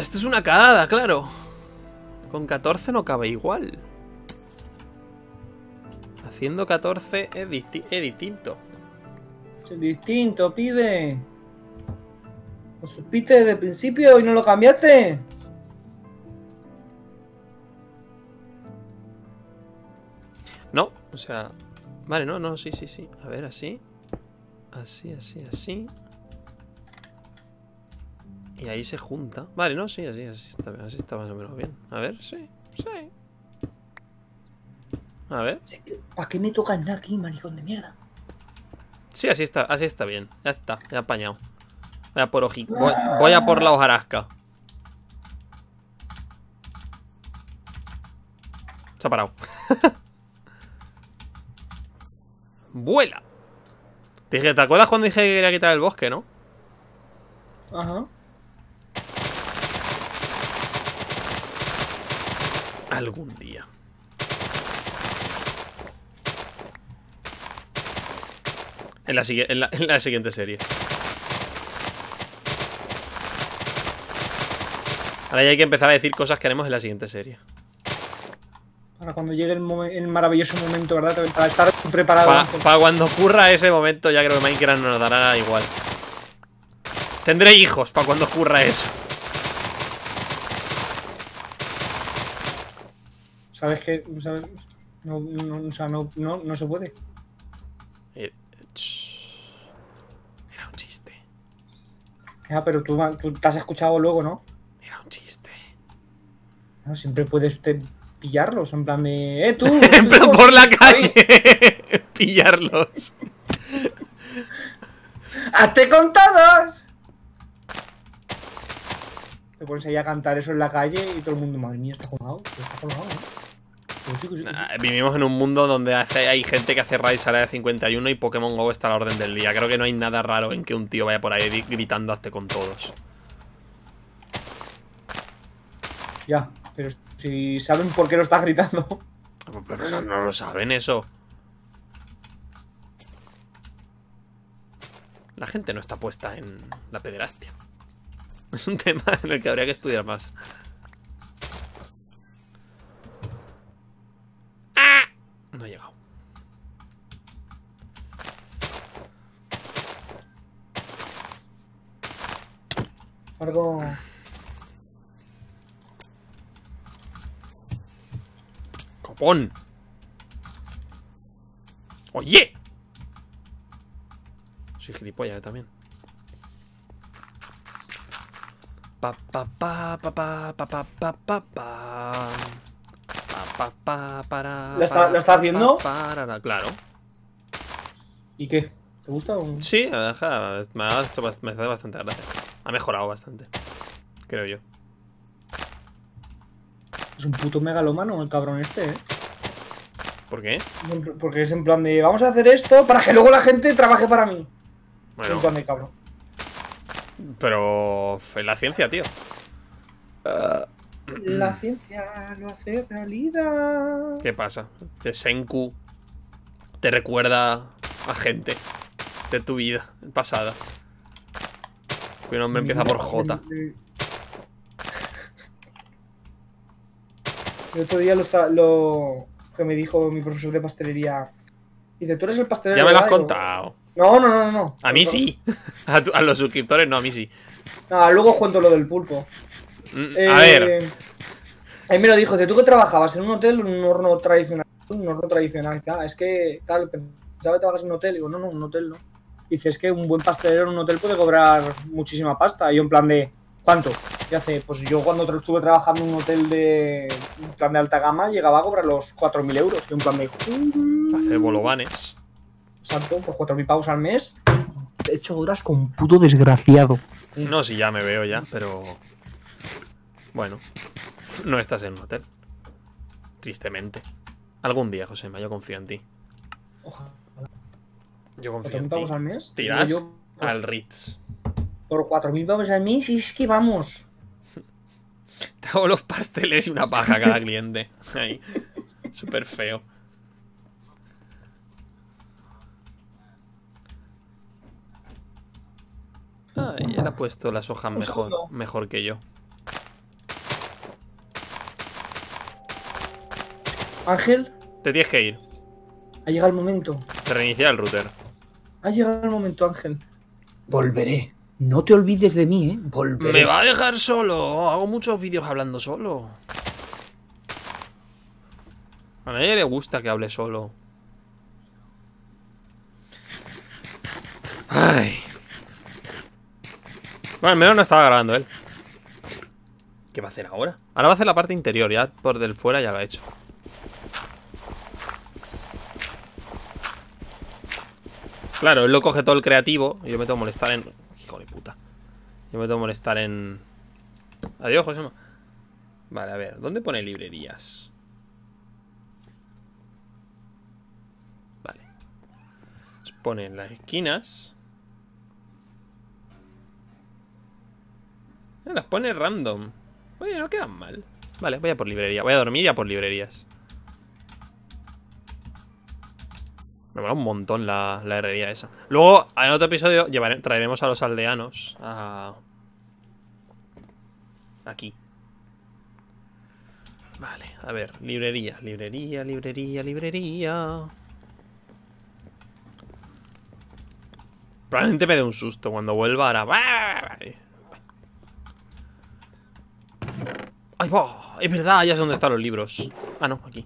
esto es una cagada, claro. Con 14 no cabe igual. Haciendo 14 es, distinto. Es distinto, pibe. ¿Lo supiste desde el principio y no lo cambiaste? No, o sea... Vale, no, no, sí, sí, sí. A ver, así. Así, así, así. Y ahí se junta. Vale, no, sí, así, así está, así está más o menos bien. A ver, sí, sí. A ver. ¿Para qué me toca nada aquí, manijón de mierda? Sí, así está, así está bien. Ya está, ya apañado. Voy a por voy, a por la hojarasca. Se ha parado. Vuela. Te dije, ¿te acuerdas cuando dije que quería quitar el bosque, no? Ajá. algún día. En la, siguiente serie. Ahora ya hay que empezar a decir cosas que haremos en la siguiente serie. Para cuando llegue el, maravilloso momento, ¿verdad? Para estar preparado. Para cuando ocurra ese momento, ya creo que Minecraft no nos dará igual. Tendré hijos para cuando ocurra eso. ¿Sabes que No, no, o sea, no, no, no se puede. Eh, Era un chiste. Ya, pero tú, tú te has escuchado luego, ¿no? Era un chiste. No, siempre puedes pillarlos, en plan de... ¡Eh, tú! Eh, en plan por la calle. pillarlos. ¡Hazte todos! Te pones ahí a cantar eso en la calle y todo el mundo, madre mía, está jugado, vivimos en un mundo donde hay gente que hace raids a la de 51 y Pokémon GO está a la orden del día. Creo que no hay nada raro en que un tío vaya por ahí gritando hasta con todos. Ya, pero si saben por qué lo está gritando. Pero no, no lo saben eso. La gente no está puesta en la pederastia. Es un tema en el que habría que estudiar más. No ha llegado. Algo... ¡Copón! ¡Oye! Soy gilipollas eh, también. Pa pa pa pa pa pa pa pa pa. ¿La, está, estás viendo? claro. ¿Y qué? ¿Te gusta? O... Sí, me ha hecho hace bastante gracia. Ha mejorado bastante, creo yo. Es un puto megalomano el cabrón este, ¿eh? ¿Por qué? Porque es en plan de vamos a hacer esto para que luego la gente trabaje para mí. Bueno. cabrón. Pero es la ciencia, tío. Ah. La mm. ciencia no hace realidad. ¿Qué pasa? De Senku te recuerda a gente de tu vida pasada. pero me empieza por J. El otro día lo, que me dijo mi profesor de pastelería. Dice, tú eres el pastelero. Ya me lo has contado. No, no, no, no. A mí sí. a, los suscriptores no, a mí sí. Ah, luego cuento lo del pulpo. Mm, a ver, eh, Ahí me lo dijo, tú que trabajabas en un hotel, un horno tradicional, un horno tradicional, ah, es que claro, pensaba que trabajas en un hotel, digo, no, no, un hotel no. Y dice, es que un buen pastelero en un hotel puede cobrar muchísima pasta. Y un en plan de, ¿cuánto? Y hace, pues yo cuando estuve trabajando en un hotel de un plan de alta gama, llegaba a cobrar los 4.000 euros. Y un plan de, hace bolobanes. Exacto, por pues 4.000 pavos al mes, he hecho horas con puto desgraciado. No, si ya me veo ya, pero... Bueno no estás en un hotel. Tristemente. Algún día, Josema, yo confío en ti. Yo confío en ti. al mes? Tiras al Ritz. Por 4.000 pavos al mes, y es que vamos. Te hago los pasteles y una paja cada cliente. Súper feo. Ay, él ha puesto las hojas mejor, mejor que yo. Ángel. Te tienes que ir. Ha llegado el momento. Reiniciar el router. Ha llegado el momento, Ángel. Volveré. No te olvides de mí, ¿eh? Volveré. Me va a dejar solo. Hago muchos vídeos hablando solo. A nadie le gusta que hable solo. Ay. Bueno, al menos no estaba grabando él. ¿Qué va a hacer ahora? Ahora va a hacer la parte interior, ya por del fuera ya lo ha hecho. Claro, él lo coge todo el creativo y yo me tengo que molestar en... Hijo de puta. Yo me tengo que molestar en... Adiós, Josema. Vale, a ver, ¿dónde pone librerías? Vale. Se pues pone en las esquinas. Ah, las pone random. Oye, no quedan mal. Vale, voy a por librería. Voy a dormir ya por librerías. Me mola un montón la, herrería esa. Luego, en otro episodio, traeremos a los aldeanos a... Aquí. Vale, a ver, librería, librería, librería, librería. Probablemente me dé un susto cuando vuelva ahora. ¡Ay, va! Es verdad, ya es dónde están los libros. Ah, no, aquí.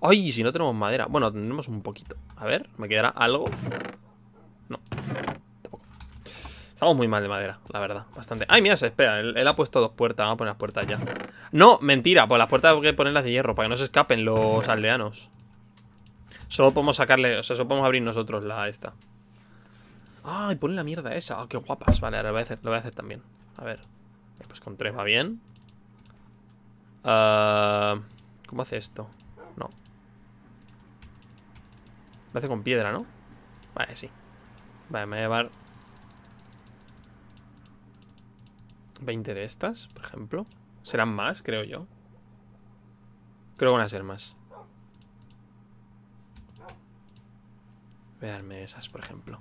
¡Ay! Si no tenemos madera. Bueno, tenemos un poquito. A ver, ¿me quedará algo? No. Tampoco. Estamos muy mal de madera, la verdad. Bastante. ¡Ay, mira! espera. Él, ha puesto dos puertas. Vamos a poner las puertas ya. ¡No! Mentira. Pues las puertas hay que ponerlas de hierro para que no se escapen los aldeanos. Solo podemos sacarle... O sea, solo podemos abrir nosotros la esta. ¡Ay! Pone la mierda esa. Ah, ¡Qué guapas! Vale, ahora lo voy a hacer, lo a hacer también. A ver. Pues con tres va bien. Ah, ¿Cómo hace esto? Lo hace con piedra, ¿no? Vale, sí. Vale, me voy a llevar 20 de estas, por ejemplo. Serán más, creo yo. Creo que van a ser más. Voy a darme esas, por ejemplo.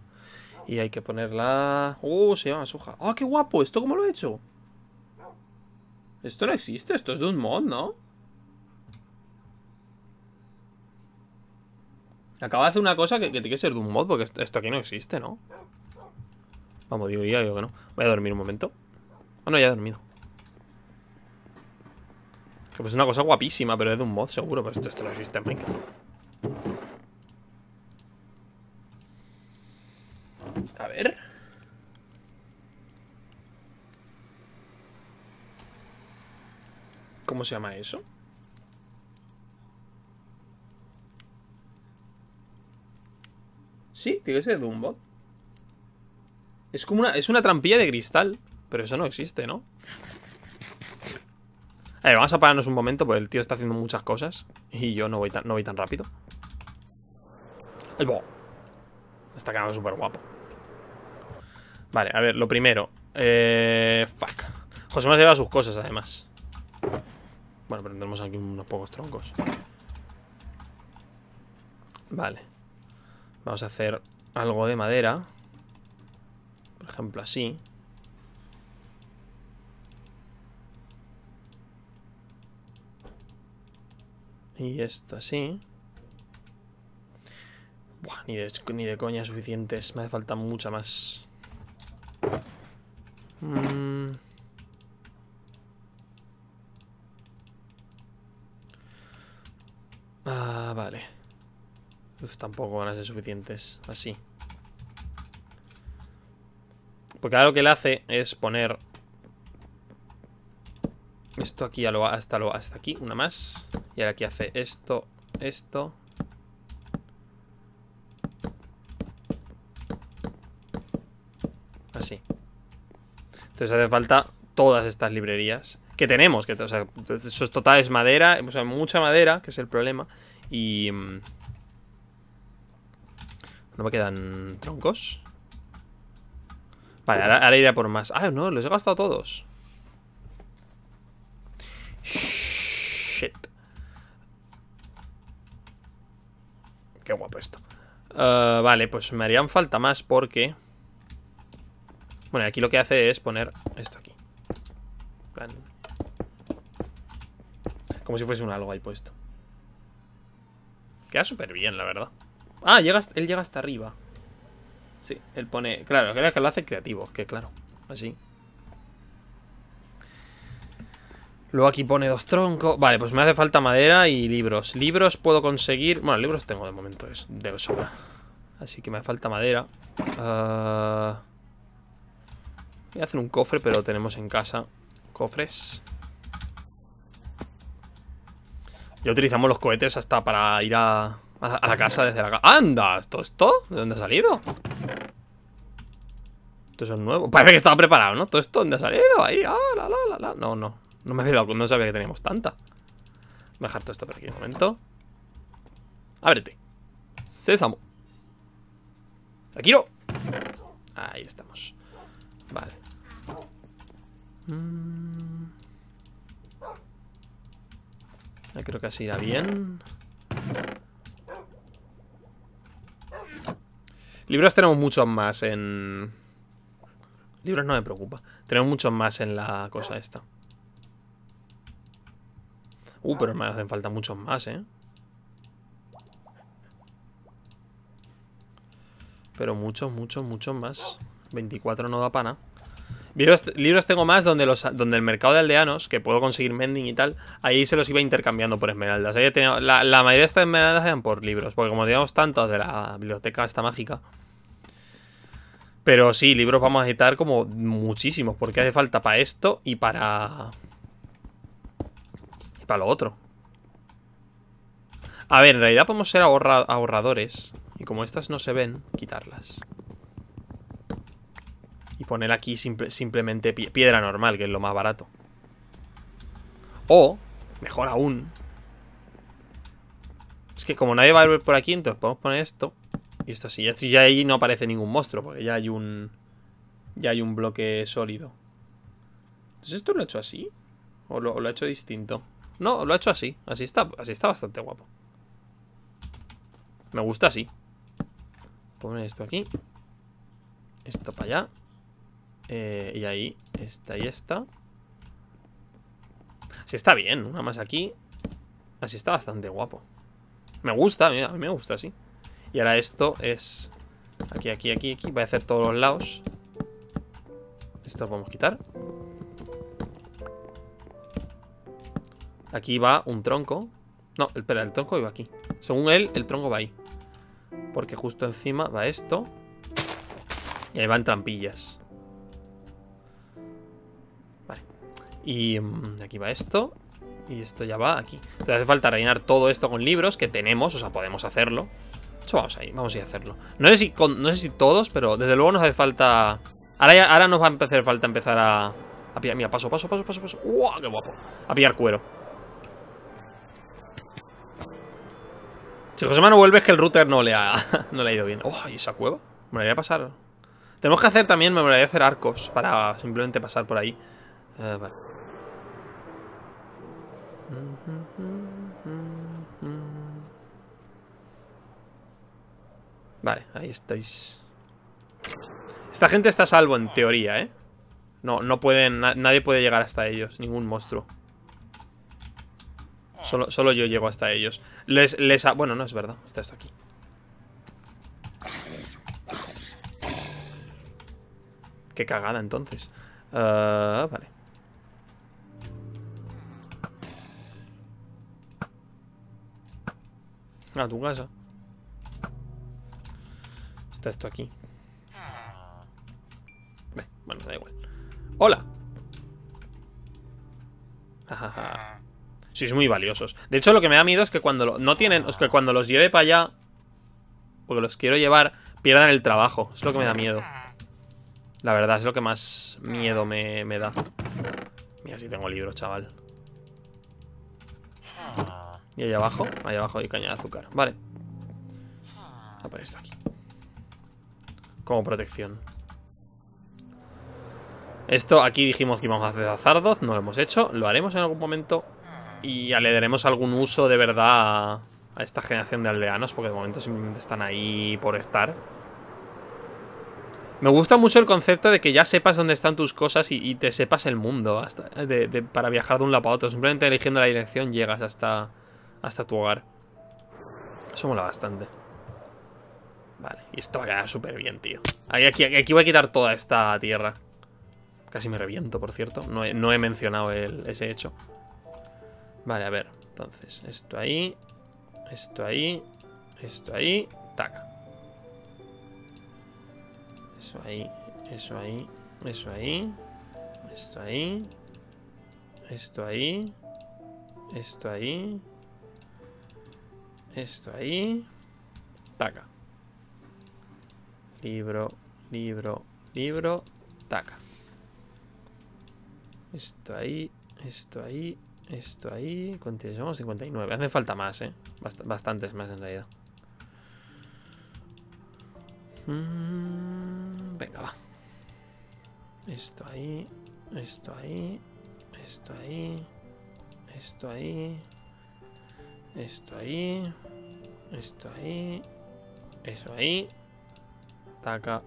Y hay que ponerla... ¡Uh! Se llama suja! ¡Ah, qué guapo! ¿Esto cómo lo he hecho? Esto no existe. Esto es de un mod, ¿no? Acaba de hacer una cosa que, tiene que ser de un mod, porque esto, aquí no existe, ¿no? Vamos, digo ya, digo que no. Voy a dormir un momento. Ah, no, ya he dormido. Que pues es una cosa guapísima, pero es de un mod seguro. Pues esto, no existe en Minecraft. A ver. ¿Cómo se llama eso? Sí, tiene ese ser de Es como una, es una trampilla de cristal. Pero eso no existe, ¿no? A ver, vamos a pararnos un momento, porque el tío está haciendo muchas cosas. Y yo no voy tan, no voy tan rápido. El bo! Está quedando súper guapo. Vale, a ver, lo primero. Eh. Fuck. José me ha sus cosas, además. Bueno, pero aquí unos pocos troncos. Vale. Vamos a hacer algo de madera. Por ejemplo, así. Y esto así. Buah, ni de, ni de coña suficientes. Me hace falta mucha más. Mmm. Ah, vale. Pues tampoco van a ser suficientes así. Porque ahora lo que él hace es poner esto aquí a lo, hasta, lo, hasta aquí, una más. Y ahora aquí hace esto, esto. Así. Entonces hace falta todas estas librerías que tenemos. Que, o sea, eso es total, es madera, o sea, mucha madera, que es el problema. Y... Mm, no me quedan troncos. Vale, ahora, a por más. Ah, no, los he gastado todos. Shit. Qué guapo esto. Eh, vale, pues me harían falta más porque... Bueno, aquí lo que hace es poner esto aquí. Como si fuese un algo ahí puesto. Queda súper bien, la verdad. Ah, llega, él llega hasta arriba. Sí, él pone... Claro, creo que lo hace creativo, que claro. Así. Luego aquí pone dos troncos. Vale, pues me hace falta madera y libros. Libros puedo conseguir... Bueno, libros tengo de momento, es de sobra. Así que me hace falta madera. Ah, voy a hacer un cofre, pero tenemos en casa. Cofres. Ya utilizamos los cohetes hasta para ir a... A la, casa desde la casa. ¡Anda! ¿Todo esto? ¿De dónde ha salido? Esto es nuevo. Parece que estaba preparado, ¿no? Todo esto, ¿dónde ha salido? Ahí, ah, la, la, la, la. No, no. No me había dado cuenta, no sabía que teníamos tanta. Voy a dejar todo esto por aquí un momento. Ábrete. Sésamo. Akiro. Ahí estamos. Vale. Mm. Creo que así irá bien. Libros tenemos muchos más en... Libros no me preocupa. Tenemos muchos más en la cosa esta. Uh, pero me hacen falta muchos más, ¿eh? Pero muchos, muchos, muchos más. 24 no da pana. Libros, tengo más donde, los, donde el mercado de aldeanos, que puedo conseguir mending y tal, ahí se los iba intercambiando por esmeraldas. Ahí la, la, mayoría de estas esmeraldas eran por libros, porque como digamos tantos de la biblioteca esta mágica, pero sí, libros vamos a necesitar como muchísimos, porque hace falta para esto y para... Y para lo otro. A ver, en realidad podemos ser ahorradores. Y como estas no se ven, quitarlas. Y poner aquí simplemente piedra normal, que es lo más barato. O, mejor aún... Es que como nadie va a ver por aquí, entonces podemos poner esto. Y esto sí, ya ahí no aparece ningún monstruo, porque ya hay un... Ya hay un bloque sólido. Entonces, ¿esto lo ha hecho así? ¿O lo, ha hecho distinto? No, lo ha hecho así. Así está, así está bastante guapo. Me gusta así. Poner esto aquí. Esto para allá. Eh, y ahí, esta y esta. Así está bien, una más aquí. Así está bastante guapo. Me gusta, a mí me gusta así. Y ahora esto es aquí, aquí, aquí, aquí. Va a hacer todos los lados. Esto lo podemos quitar. Aquí va un tronco. No, espera, el tronco iba aquí. Según él, el tronco va ahí. Porque justo encima va esto. Y ahí van trampillas. Vale. Y mm, aquí va esto. Y esto ya va aquí. Entonces hace falta rellenar todo esto con libros que tenemos. O sea, podemos hacerlo vamos ahí, vamos a ir a hacerlo. No sé, si no sé si todos, pero desde luego nos hace falta... Ahora, ahora nos va a empezar falta empezar a, a pillar... Mira, paso, paso, paso, paso, paso. ¡Uah, qué guapo! A pillar cuero. Si José Manuel vuelve es que el router no le ha, no le ha ido bien. ¡Oh, y esa cueva! Me la voy a pasar. Tenemos que hacer también, me voy a hacer arcos para simplemente pasar por ahí. Eh, vale. Vale, ahí estáis. Esta gente está a salvo en teoría, ¿eh? No, no pueden... nadie puede llegar hasta ellos. Ningún monstruo. Solo, solo yo llego hasta ellos. Les... les bueno, no es verdad. Está esto aquí. Qué cagada, entonces. Ah, vale. A tu casa está esto aquí? Bueno, da igual. ¡Hola! Sois muy valiosos. De hecho, lo que me da miedo es que cuando no tienen, que cuando los lleve para allá, porque los quiero llevar, pierdan el trabajo. Es lo que me da miedo. La verdad, es lo que más miedo me, da. Mira si tengo libro, chaval. ¿Y ahí abajo? Allá abajo hay caña de azúcar. Vale. A ah, poner pues esto aquí. Como protección Esto aquí dijimos que íbamos a hacer zardos No lo hemos hecho, lo haremos en algún momento Y le daremos algún uso de verdad A esta generación de aldeanos Porque de momento simplemente están ahí por estar me gusta mucho el concepto de que ya sepas dónde están tus cosas y, te sepas el mundo para viajar de un lado a otro. Simplemente eligiendo la dirección llegas hasta, hasta tu hogar. Eso mola bastante. Vale, y esto va a quedar súper bien, tío aquí, aquí voy a quitar toda esta tierra Casi me reviento, por cierto No he, mencionado ese hecho Vale, a ver Entonces, esto ahí Esto ahí Esto ahí Taca Eso ahí Eso ahí Eso ahí Esto ahí Esto ahí Esto ahí Esto ahí Taca libro, libro, libro, taca. Esto ahí, esto ahí, esto ahí. ¿Cuántos llevamos? 59. Hace falta más, ¿eh? bastantes más en realidad. Mm, venga, va. Esto ahí, esto ahí, esto ahí, esto ahí, esto ahí, esto ahí, eso ahí. Taca,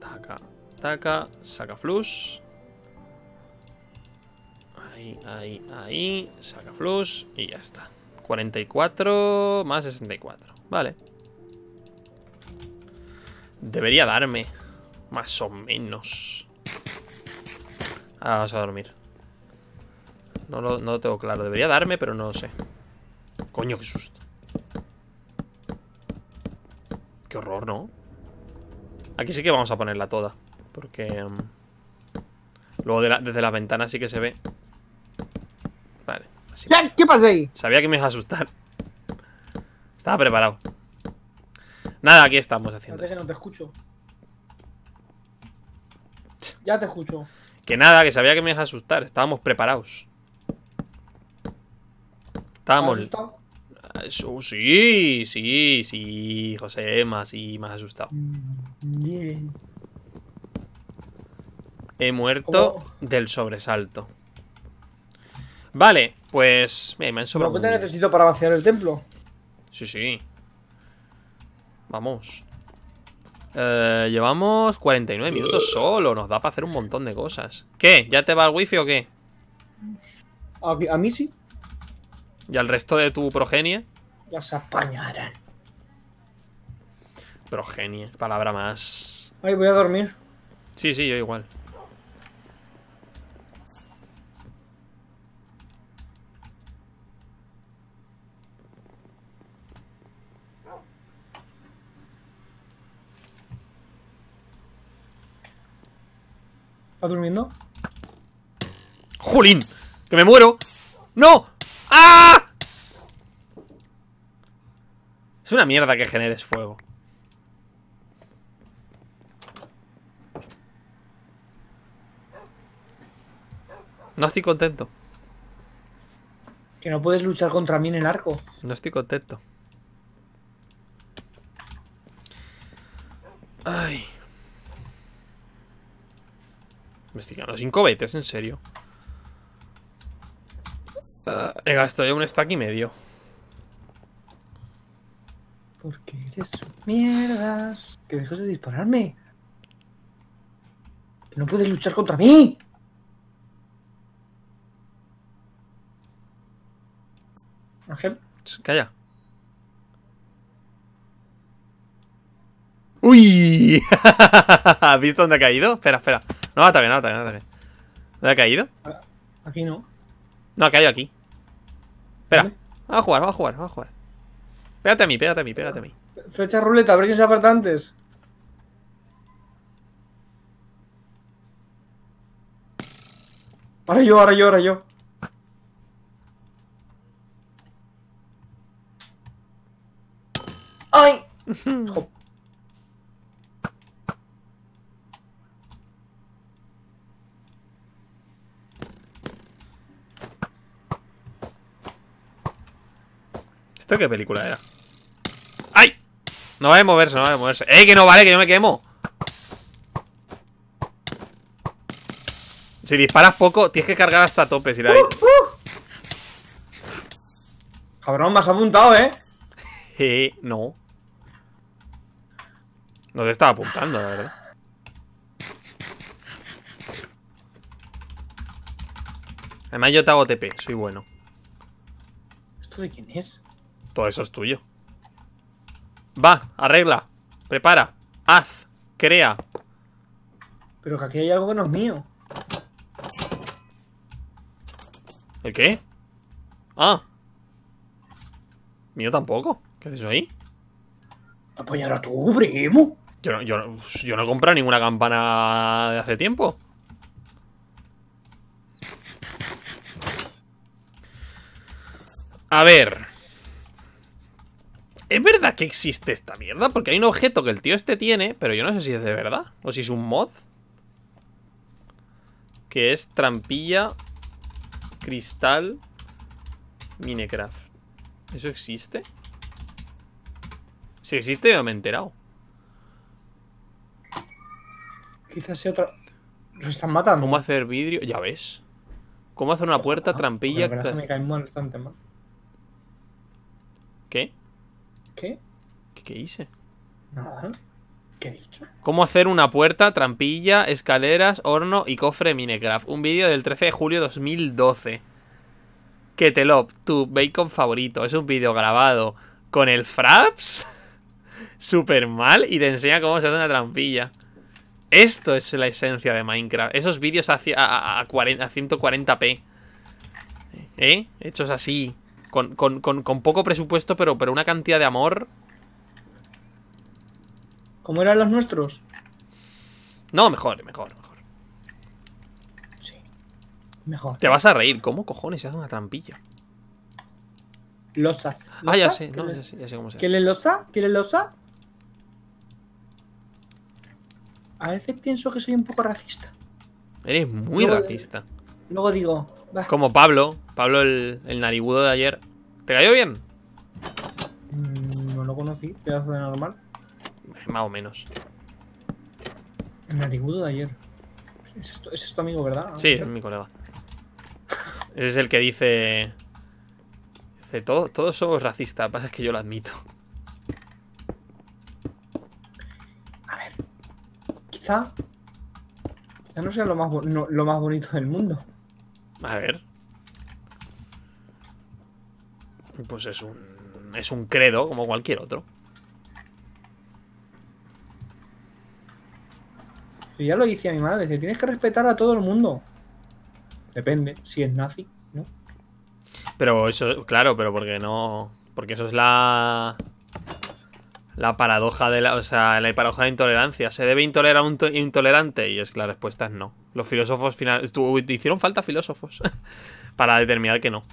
taca, taca. Saca flush Ahí, ahí, ahí. Saca flush y ya está. 44 más 64. Vale. Debería darme. Más o menos. Ahora vamos a dormir. No no lo tengo claro. Debería darme, pero no lo sé. Coño, qué susto. Qué horror, ¿no? Aquí sí que vamos a ponerla toda. Porque... Em, luego la, desde las ventanas sí que se ve. Vale. ¿Qué, pasé pasa ahí? Sabía que me iba a asustar. Estaba preparado. Nada, aquí estamos haciendo. Que no te escucho. Ya te escucho. Que nada, que sabía que me ibas a asustar. Estábamos preparados. Estábamos. Eso, sí, sí, sí, José, más y más asustado. Bien. He muerto oh. del sobresalto. Vale, pues. Eh, me han te necesito para vaciar el templo? Sí, sí. Vamos. Eh, llevamos 49 minutos solo. Nos da para hacer un montón de cosas. ¿Qué? ¿Ya te va el wifi o qué? a mí sí y al resto de tu progenie. se apañarán. Progenie, palabra más. Ay, voy a dormir. Sí, sí, yo igual. ¿Estás durmiendo? ¡Julín! ¡Que me muero! ¡No! ¡Ah! Es una mierda que generes fuego. No estoy contento. Que no puedes luchar contra mí en el arco. No estoy contento. Ay. Me estoy quedando sin cobetes, en serio. Venga, estoy ya un stack y medio. Porque eres mierdas. Que dejes de dispararme. Que no puedes luchar contra mí. Ángel. Calla. ¡Uy! ¿Has visto dónde ha caído? Espera, espera. No, no, no, bien, no, bien. ¿Dónde ha caído? Aquí no. No, ha caído aquí. Espera, vamos a jugar, vamos a jugar, vamos a jugar. Pégate a mí, pégate a mí, pégate a mí. Flecha ruleta, a ver quién se aparta antes. Ahora yo, ahora yo, ahora yo. ¡Ay! ¿Esto qué película era? ¡Ay! No va a moverse, no a moverse. ¡Eh, que no vale, que yo me quemo! Si disparas poco, tienes que cargar hasta tope, si la... Uh, Cabrón, me has apuntado, ¿eh? Eh, no. No te estaba apuntando, la verdad. Además yo te hago TP, soy bueno. ¿Esto de quién es? todo eso es tuyo. Va, arregla, prepara, haz, crea. Pero que aquí hay algo que no es mío. ¿El qué? Ah. Mío tampoco. ¿Qué haces ahí? Apoyar pues a tu primo. Yo no, yo no he comprado ninguna campana de hace tiempo. A ver. ¿Es verdad que existe esta mierda? Porque hay un objeto que el tío este tiene, pero yo no sé si es de verdad o si es un mod. Que es trampilla, cristal, Minecraft. ¿Eso existe? Si existe, me he enterado. Quizás sea otra... Nos están matando. ¿Cómo hacer vidrio? Ya ves. ¿Cómo hacer una puerta, trampilla... ¿Qué? ¿Qué? ¿Qué, hice? Nada. ¿Qué he dicho? ¿Cómo hacer una puerta, trampilla, escaleras, horno y cofre Minecraft? Un vídeo del 13 de julio 2012. Ketelop, tu bacon favorito. Es un vídeo grabado con el Fraps. Super mal. Y te enseña cómo se hace una trampilla. Esto es la esencia de Minecraft. Esos vídeos a 140p. ¿Eh? ¿Eh? Hechos así. Con, con, poco presupuesto, pero, pero una cantidad de amor. ¿Cómo eran los nuestros? No, mejor, mejor, mejor. Sí. Mejor. Te vas a reír. ¿Cómo cojones se hace una trampilla? Losas. Ah, ya sé, no, ya sé, cómo se hace. losa? ¿Quieres losa? A veces pienso que soy un poco racista. Eres muy racista. Luego digo, como Pablo, Pablo el, narigudo de ayer. ¿Te cayó bien? Mm, no lo conocí, pedazo de normal. Eh, más o menos. El narigudo de ayer. es, tu, amigo, ¿verdad? Sí, es mi colega. Ese es el que dice... Dice, todos, todos somos racistas, pasa es que yo lo admito. A ver. Quizá... Quizá no sea lo lo más bonito del mundo. A ver. Pues es un... Es un credo como cualquier otro. ya lo dice a mi madre, tienes que respetar a todo el mundo. Depende, si es nazi, ¿no? Pero eso, claro, pero porque no... Porque eso es la... La paradoja de la... O sea, la paradoja de intolerancia. ¿Se debe intolerar a un intolerante? Y es que la respuesta es no. Los filósofos finales. Hicieron falta filósofos para determinar que no.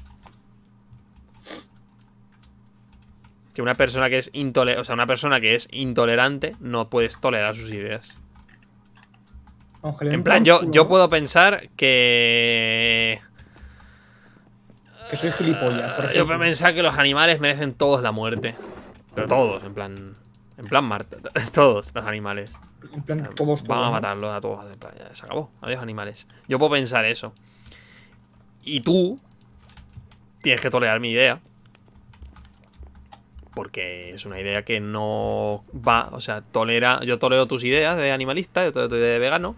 Que una persona que es intolerante. O sea, una persona que es intolerante no puedes tolerar sus ideas. en plan, yo, yo puedo pensar que. Que soy gilipollas. yo puedo pensar que los animales merecen todos la muerte. Pero todos, en plan. En plan, Marta, todos los animales. En plan, ah, todos, Vamos a matarlo a todos. Ya se acabó. Adiós, animales. Yo puedo pensar eso. Y tú tienes que tolerar mi idea. Porque es una idea que no va. O sea, tolera. Yo tolero tus ideas de animalista, yo tolero tu idea de vegano.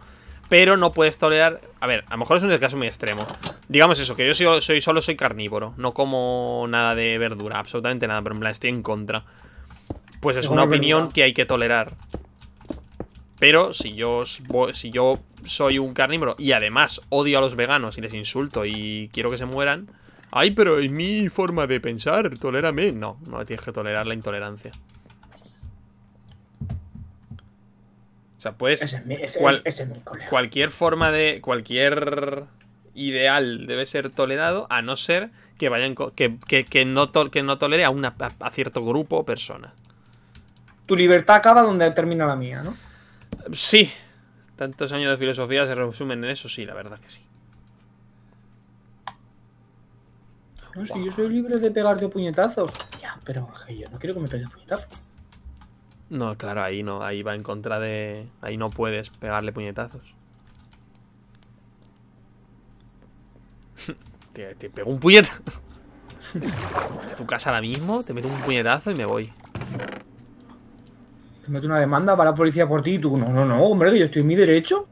Pero no puedes tolerar. A ver, a lo mejor es un caso muy extremo. Digamos eso, que yo soy, solo soy carnívoro. No como nada de verdura, absolutamente nada. Pero en plan, estoy en contra pues es una opinión que hay que tolerar. Pero si yo, si yo soy un carnívoro y además odio a los veganos y les insulto y quiero que se mueran... Ay, pero es mi forma de pensar, tolérame. No, no tienes que tolerar la intolerancia. O sea, pues... es cualquier forma de... Cualquier ideal debe ser tolerado a no ser que vayan que, no, no tolere a, una, a cierto grupo o persona tu libertad acaba donde termina la mía, ¿no? Sí. Tantos años de filosofía se resumen en eso, sí, la verdad que sí. No, si yo soy libre de pegarte puñetazos. Ya, pero yo no quiero que me pegues puñetazos. No, claro, ahí no, ahí va en contra de... Ahí no puedes pegarle puñetazos. te, te pego un puñetazo. tu casa ahora mismo, te meto un puñetazo y me voy te una demanda para la policía por ti y tú, no, no, no, hombre, que yo estoy en mi derecho.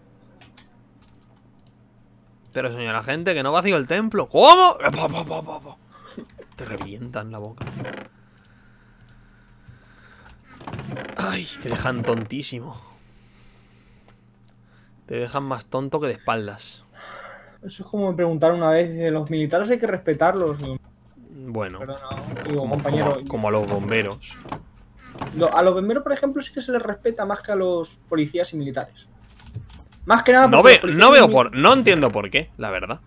Pero señora gente, que no vacío el templo. ¿Cómo? Te revientan la boca. Ay, te dejan tontísimo. Te dejan más tonto que de espaldas. Eso es como me preguntaron una vez, los militares hay que respetarlos. Bueno, como a los bomberos a los bomberos, por ejemplo, sí que se les respeta más que a los policías y militares. Más que nada... No, no veo por... No entiendo por qué, la verdad.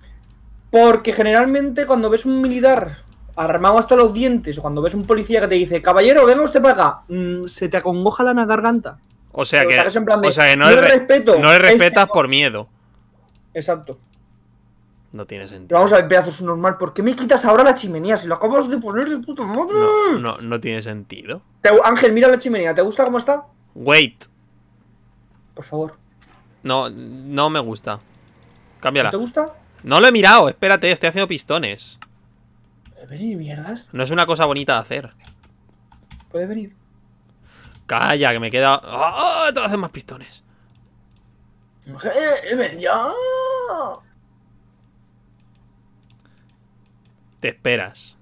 Porque generalmente cuando ves un militar armado hasta los dientes, o cuando ves un policía que te dice, caballero, venga usted para acá, mm, se te acongoja la garganta. O sea, que, o sea no, le, este respetas por miedo. Exacto. No tiene sentido. vamos a ver, pedazos normal. ¿Por qué me quitas ahora la chimenea? Si lo acabas de poner de puta madre. No, no, tiene sentido. Ángel, mira la chimenea. ¿Te gusta cómo está? Wait. Por favor. No, no me gusta. Cámbiala. ¿No te gusta? No lo he mirado. Espérate, estoy haciendo pistones. ¿Puede venir mierdas? No es una cosa bonita de hacer. ¿Puede venir? Calla, que me queda... ¡Ah! ¡Oh! te más pistones. Eh, eh, ven ya! Te esperas.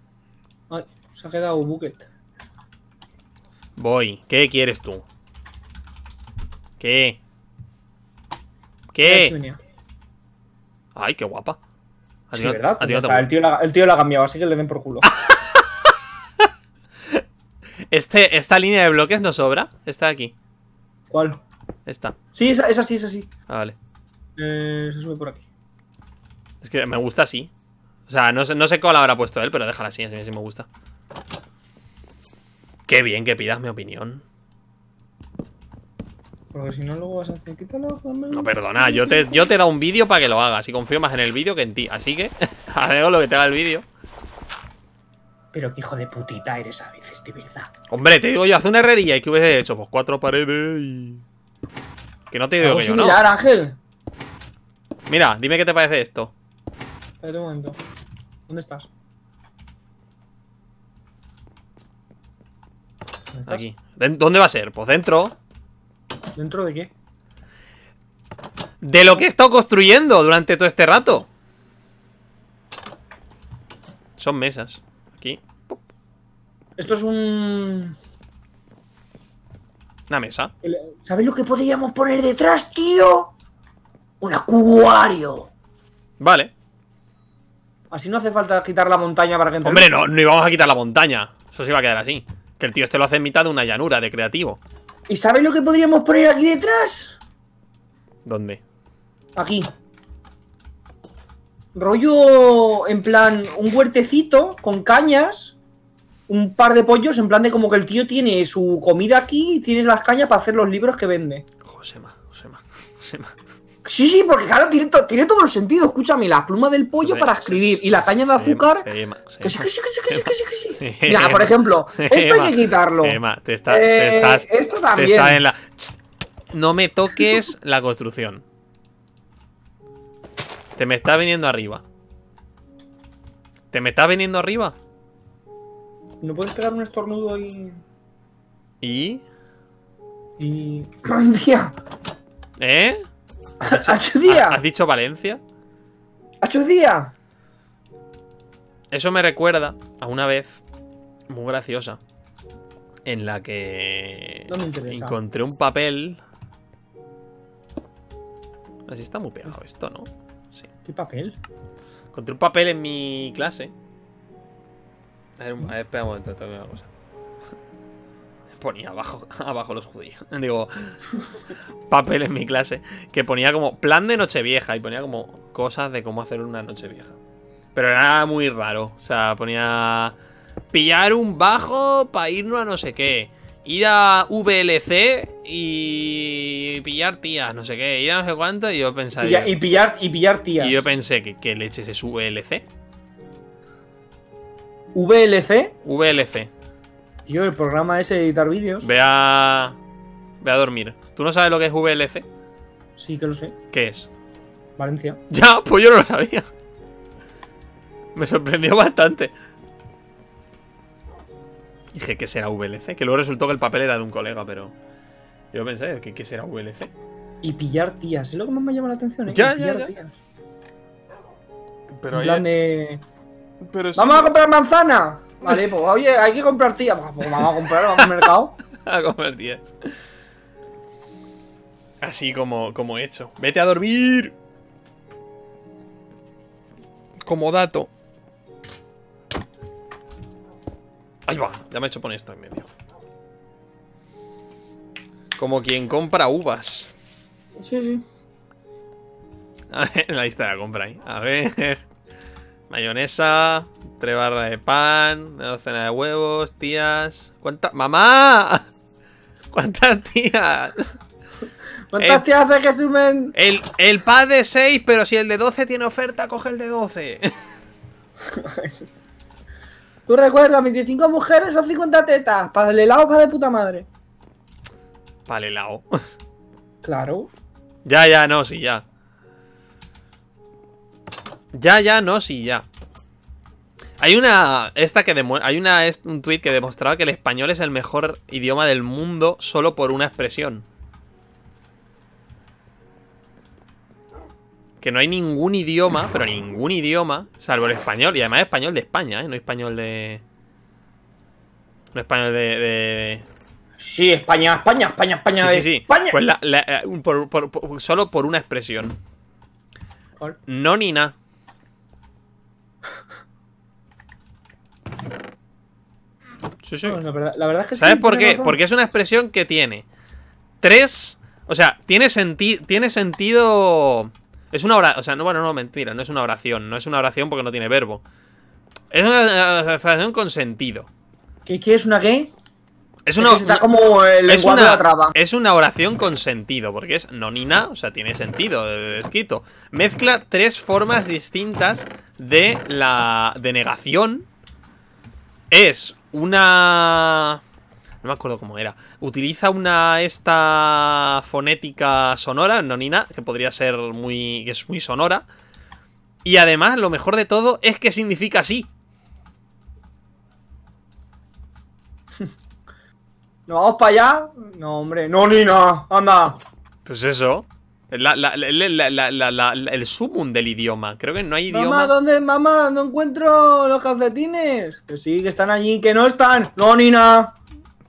Ay, se ha quedado Bucket. Voy. ¿Qué quieres tú? ¿Qué? ¿Qué? Ay, qué guapa. Sí, ¿verdad? Pues el, tío la, ha cambiado, así que le den por culo. este, ¿Esta línea de bloques No sobra? Esta de aquí. ¿Cuál? Esta. Sí, esa, esa sí, esa sí. Ah, vale. Eh, se sube por aquí. Es que me gusta así. O sea, no sé, no sé cuál habrá puesto él, pero déjala así, si me gusta. Qué bien que pidas mi opinión. Porque si no, luego vas a hacer, quítalo, No, perdona, yo te, yo te he dado un vídeo para que lo hagas. Y confío más en el vídeo que en ti. Así que, hago lo que te haga el vídeo. Pero qué hijo de putita eres a veces, de verdad. Hombre, te digo yo, haz una herrería y que hubiese hecho, pues cuatro paredes y. Que no te digo yo, ¿no? Ángel. Mira, dime qué te parece esto. ¿Dónde estás? Aquí. ¿Dónde va a ser? Pues dentro. ¿Dentro de qué? De lo que he estado construyendo durante todo este rato. Son mesas. Aquí. Esto es un... Una mesa. ¿Sabes lo que podríamos poner detrás, tío? Un acuario. Vale. Así no hace falta quitar la montaña para que Hombre, no, no íbamos a quitar la montaña. Eso se iba a quedar así. Que el tío este lo hace en mitad de una llanura de creativo. ¿Y sabéis lo que podríamos poner aquí detrás? ¿Dónde? Aquí. Rollo, en plan, un huertecito con cañas, un par de pollos, en plan de como que el tío tiene su comida aquí y tiene las cañas para hacer los libros que vende. Josema, Josema, Josema. Sí, sí, porque claro, tiene, tiene todo el sentido. Escúchame, la pluma del pollo para escribir y la caña de azúcar. que sí, que sí, que sí, Mira, por ejemplo, esto hay que quitarlo. te, esto también. No me toques la construcción. Te me está viniendo arriba. Te me está viniendo arriba. ¿No puedes pegar un estornudo y...? ¿Y? Y... ¿Eh? ¿Has dicho, ¿Has dicho Valencia? ¡Achudía! Eso me recuerda a una vez muy graciosa en la que encontré un papel. Así está muy pegado esto, ¿no? ¿Qué papel? Encontré un papel en mi clase. a ver espera un momento, tengo una cosa ponía abajo, abajo los judíos. Digo, papel en mi clase. Que ponía como plan de noche vieja y ponía como cosas de cómo hacer una noche vieja Pero era muy raro. O sea, ponía pillar un bajo para irnos a no sé qué. Ir a VLC y pillar tías, no sé qué. Ir a no sé cuánto y yo pensaba... y, pillar, y pillar tías. Y yo pensé que, que leches es VLC. VLC. VLC. Tío, el programa ese de editar vídeos. Ve a. a dormir. ¿Tú no sabes lo que es VLC? Sí, que lo sé. ¿Qué es? Valencia. Ya, pues yo no lo sabía. Me sorprendió bastante. Dije, que será VLC? Que luego resultó que el papel era de un colega, pero. Yo pensé, que que será VLC? Y pillar tías, es lo que más me llama la atención, ¿eh? Ya, ya, Pero ahí. Vamos a comprar manzana. Vale, pues oye, hay que comprar tías. Pues, pues vamos a comprar, vamos al mercado. a comprar tías. Así como, como he hecho. Vete a dormir. Como dato. Ahí va, ya me he hecho poner esto en medio. Como quien compra uvas. Sí, sí. A ver, la lista de la compra ahí. A ver. Mayonesa. Tres barras de pan, una docena de huevos, tías. ¿Cuántas? ¡Mamá! ¿Cuántas tías? ¿Cuántas tías hace que sumen? El, el pad de 6, pero si el de 12 tiene oferta, coge el de 12. Tú recuerdas, 25 mujeres son 50 tetas. Para el helado, para de puta madre. Para el helado. Claro. Ya, ya, no, sí, ya. Ya, ya, no, sí, ya. Hay una esta que hay una un tweet que demostraba que el español es el mejor idioma del mundo solo por una expresión. Que no hay ningún idioma, pero ningún idioma, salvo el español, y además español de España, ¿eh? no español de no español de, Sí, España, España, España, España. Sí, sí, sí. España. Pues eh, solo por una expresión. No ni nada. Sí, sí. la, verdad, que ¿Sabes por qué? Porque es una expresión que tiene tres. O sea, tiene, sentido tiene sentido. Es una oración. O sea, no, bueno, no, mentira, no es una oración. No es una oración porque no tiene verbo. Es una eh, oración con sentido. ¿Qué, qué es una qué? Es una, es está como el es una, Es una oración con sentido, porque es nonina, o sea, tiene sentido, eh, escrito. Mezcla tres formas distintas de la de negación Es una... No me acuerdo cómo era. Utiliza una esta fonética sonora, nonina, que podría ser muy... que es muy sonora. Y además, lo mejor de todo es que significa así ¿Nos vamos para allá? No, hombre. ¡Nonina! ¡Anda! Pues eso el sumum del idioma. Creo que no hay idioma. Mamá, ¿dónde, mamá? No encuentro los calcetines. Que sí, que están allí, que no están. No, ni nada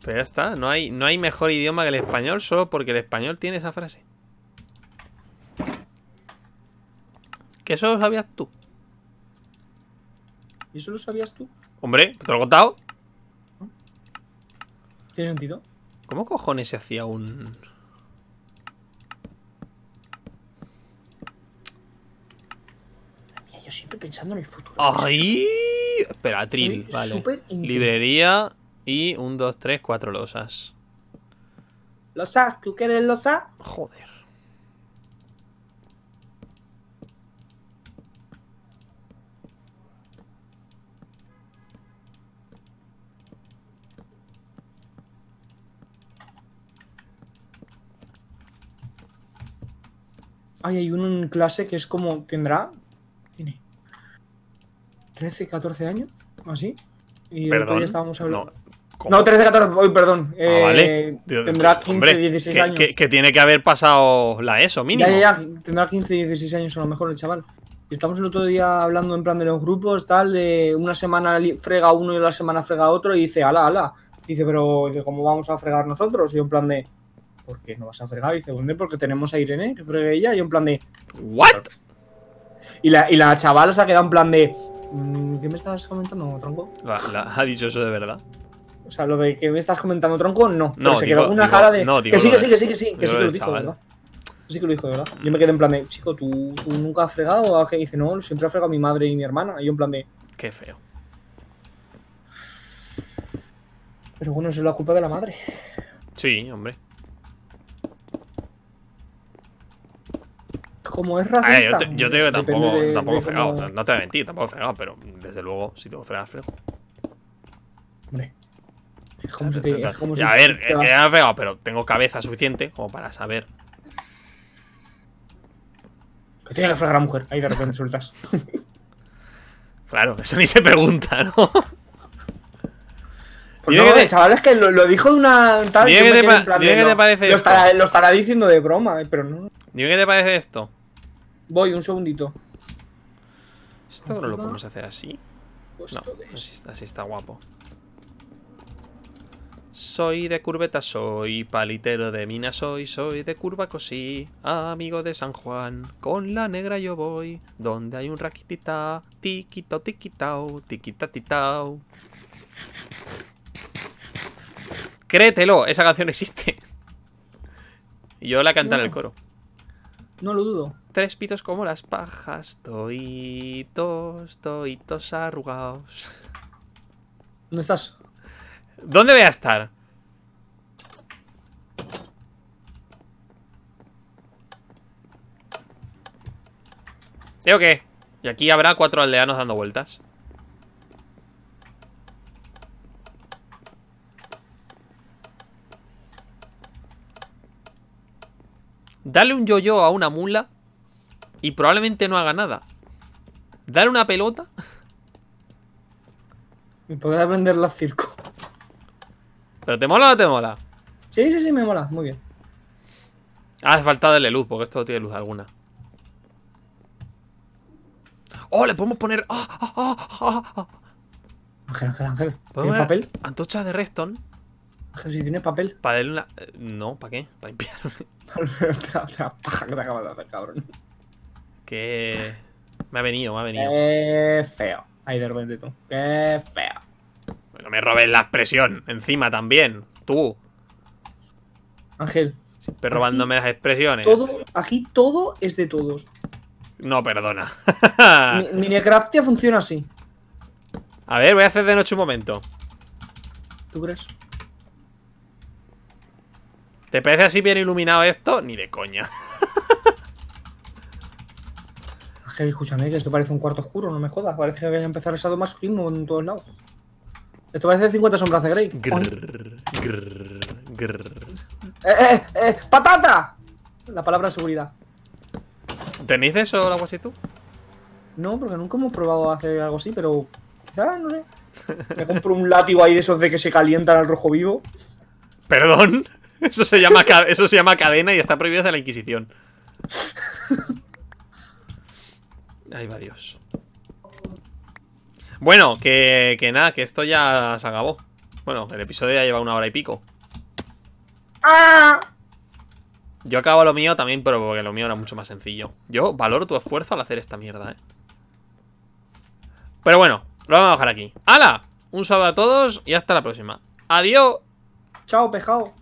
Pero ya está, no hay, no hay mejor idioma que el español solo porque el español tiene esa frase. Que eso lo sabías tú. ¿Y eso lo sabías tú? Hombre, te lo he contado. ¿Tiene sentido? ¿Cómo cojones se hacía un...? yo siempre pensando en el futuro. ¡Ay! Espera, Trill vale. Librería y un, dos, tres, cuatro losas. ¿Losas? ¿Tú quieres losa? Joder. Ay, hay uno en clase que es como tendrá 13, 14 años, así. Y Perdón, estábamos hablando. No. No, 13, 14, uy, perdón. Ah, eh, tendrá 15, 16 años. Que, tiene que haber pasado la ESO, mínimo. Ya, ya, ya. Tendrá 15, 16 años a lo mejor el chaval. Y estamos el otro día hablando en plan de los grupos, tal, de una semana frega uno y la semana frega otro, y dice, ala, ala. Dice, pero ¿cómo vamos a fregar nosotros? Y yo en plan de, ¿por qué no vas a fregar? Y dice, bueno, pues, porque tenemos a Irene, que fregue ella. Y un en plan de, ¿what? Y la, y la chavala se ha quedado en plan de, Mm, ¿Qué me estás comentando, tronco? ¿Ha dicho eso de verdad? O sea, lo de que me estás comentando, tronco, no. No, se digo, quedó una cara de. No, que sí, que sí, que sí, que sí, que sí que lo dijo, ¿verdad? Sí que lo dijo, ¿verdad? Yo mm. me quedé en plan de, chico, ¿tú, nunca has fregado? Y dice, no, siempre ha fregado mi madre y mi hermana. Y yo en plan de. Qué feo. Pero bueno, es la culpa de la madre. Sí, hombre. como es racista. yo, te, digo que tampoco, he tampoco fregado. No te voy a mentir, tampoco fregado, pero desde luego, si tengo que fregar, frego. Hombre. Es como si a ver, que he eh, fregado, pero tengo cabeza suficiente como para saber. Que tiene que fregar a la mujer, ahí de repente sueltas. claro, eso ni se pregunta, ¿no? Pues no, te... chaval, es que lo, dijo de una tal. Dime que, te, te parece lo esto. Estará, lo estará diciendo de broma, eh, pero no. Dime que te parece esto. Voy, un segundito. ¿Esto no lo podemos hacer así? Pues no, así, está guapo. Soy de curveta, soy palitero de mina, soy, soy de curva cosí, amigo de San Juan, con la negra yo voy, donde hay un raquitita, tiquito tiquitao, tiquita titao. Créetelo, esa canción existe. Y yo la cantaré en el coro. No lo dudo. Tres pitos como las pajas. Toitos, toitos arrugados. ¿Dónde estás? ¿Dónde voy a estar? ¿Eh o qué? Y aquí habrá cuatro aldeanos dando vueltas. Dale un yo-yo a una mula y probablemente no haga nada. Dale una pelota. Y podrá venderla al circo. ¿Pero te mola o no te mola? Sí, sí, sí, me mola. Muy bien. Ah, Hace falta darle luz, porque esto no tiene luz alguna. ¡Oh! Le podemos poner. ¡Ah, ah, ah, ah Ángel, ángel, ángel. ¿Podemos papel? Antocha de Reston. Si tienes papel. Para darle una. Eh, no, ¿para qué? Para limpiarme. la paja que te acabas de hacer, cabrón. Que. Me ha venido, me ha venido. Qué feo. Ahí de repente tú. Qué feo. Bueno, me robes la expresión. Encima también. Tú. Ángel. Siempre robándome las expresiones. Todo, aquí todo es de todos. No, perdona. Mi, Minecraftia funciona así. A ver, voy a hacer de noche un momento. ¿Tú crees? ¿Te parece así bien iluminado esto? Ni de coña. Ángel, escúchame, que esto parece un cuarto oscuro, no me jodas. Parece que a empezado más ritmo en todos lados. Esto parece 50 sombras de Grey. Eh, eh, eh! ¡Patata! La palabra seguridad. ¿Tenéis eso o algo tú? No, porque nunca hemos probado hacer algo así, pero quizás, no sé. Me compro un látigo ahí de esos de que se calientan al rojo vivo. ¿Perdón? Eso se llama, eso se llama cadena y está prohibido de la Inquisición. Ahí va Dios. Bueno, que, que nada, que esto ya se acabó. Bueno, el episodio ya lleva una hora y pico. Ah. Yo acabo lo mío también, pero porque lo mío era mucho más sencillo. Yo valoro tu esfuerzo al hacer esta mierda, ¿eh? Pero bueno, lo vamos a dejar aquí. ¡Hala! Un saludo a todos y hasta la próxima. ¡Adiós! Chao, pejao.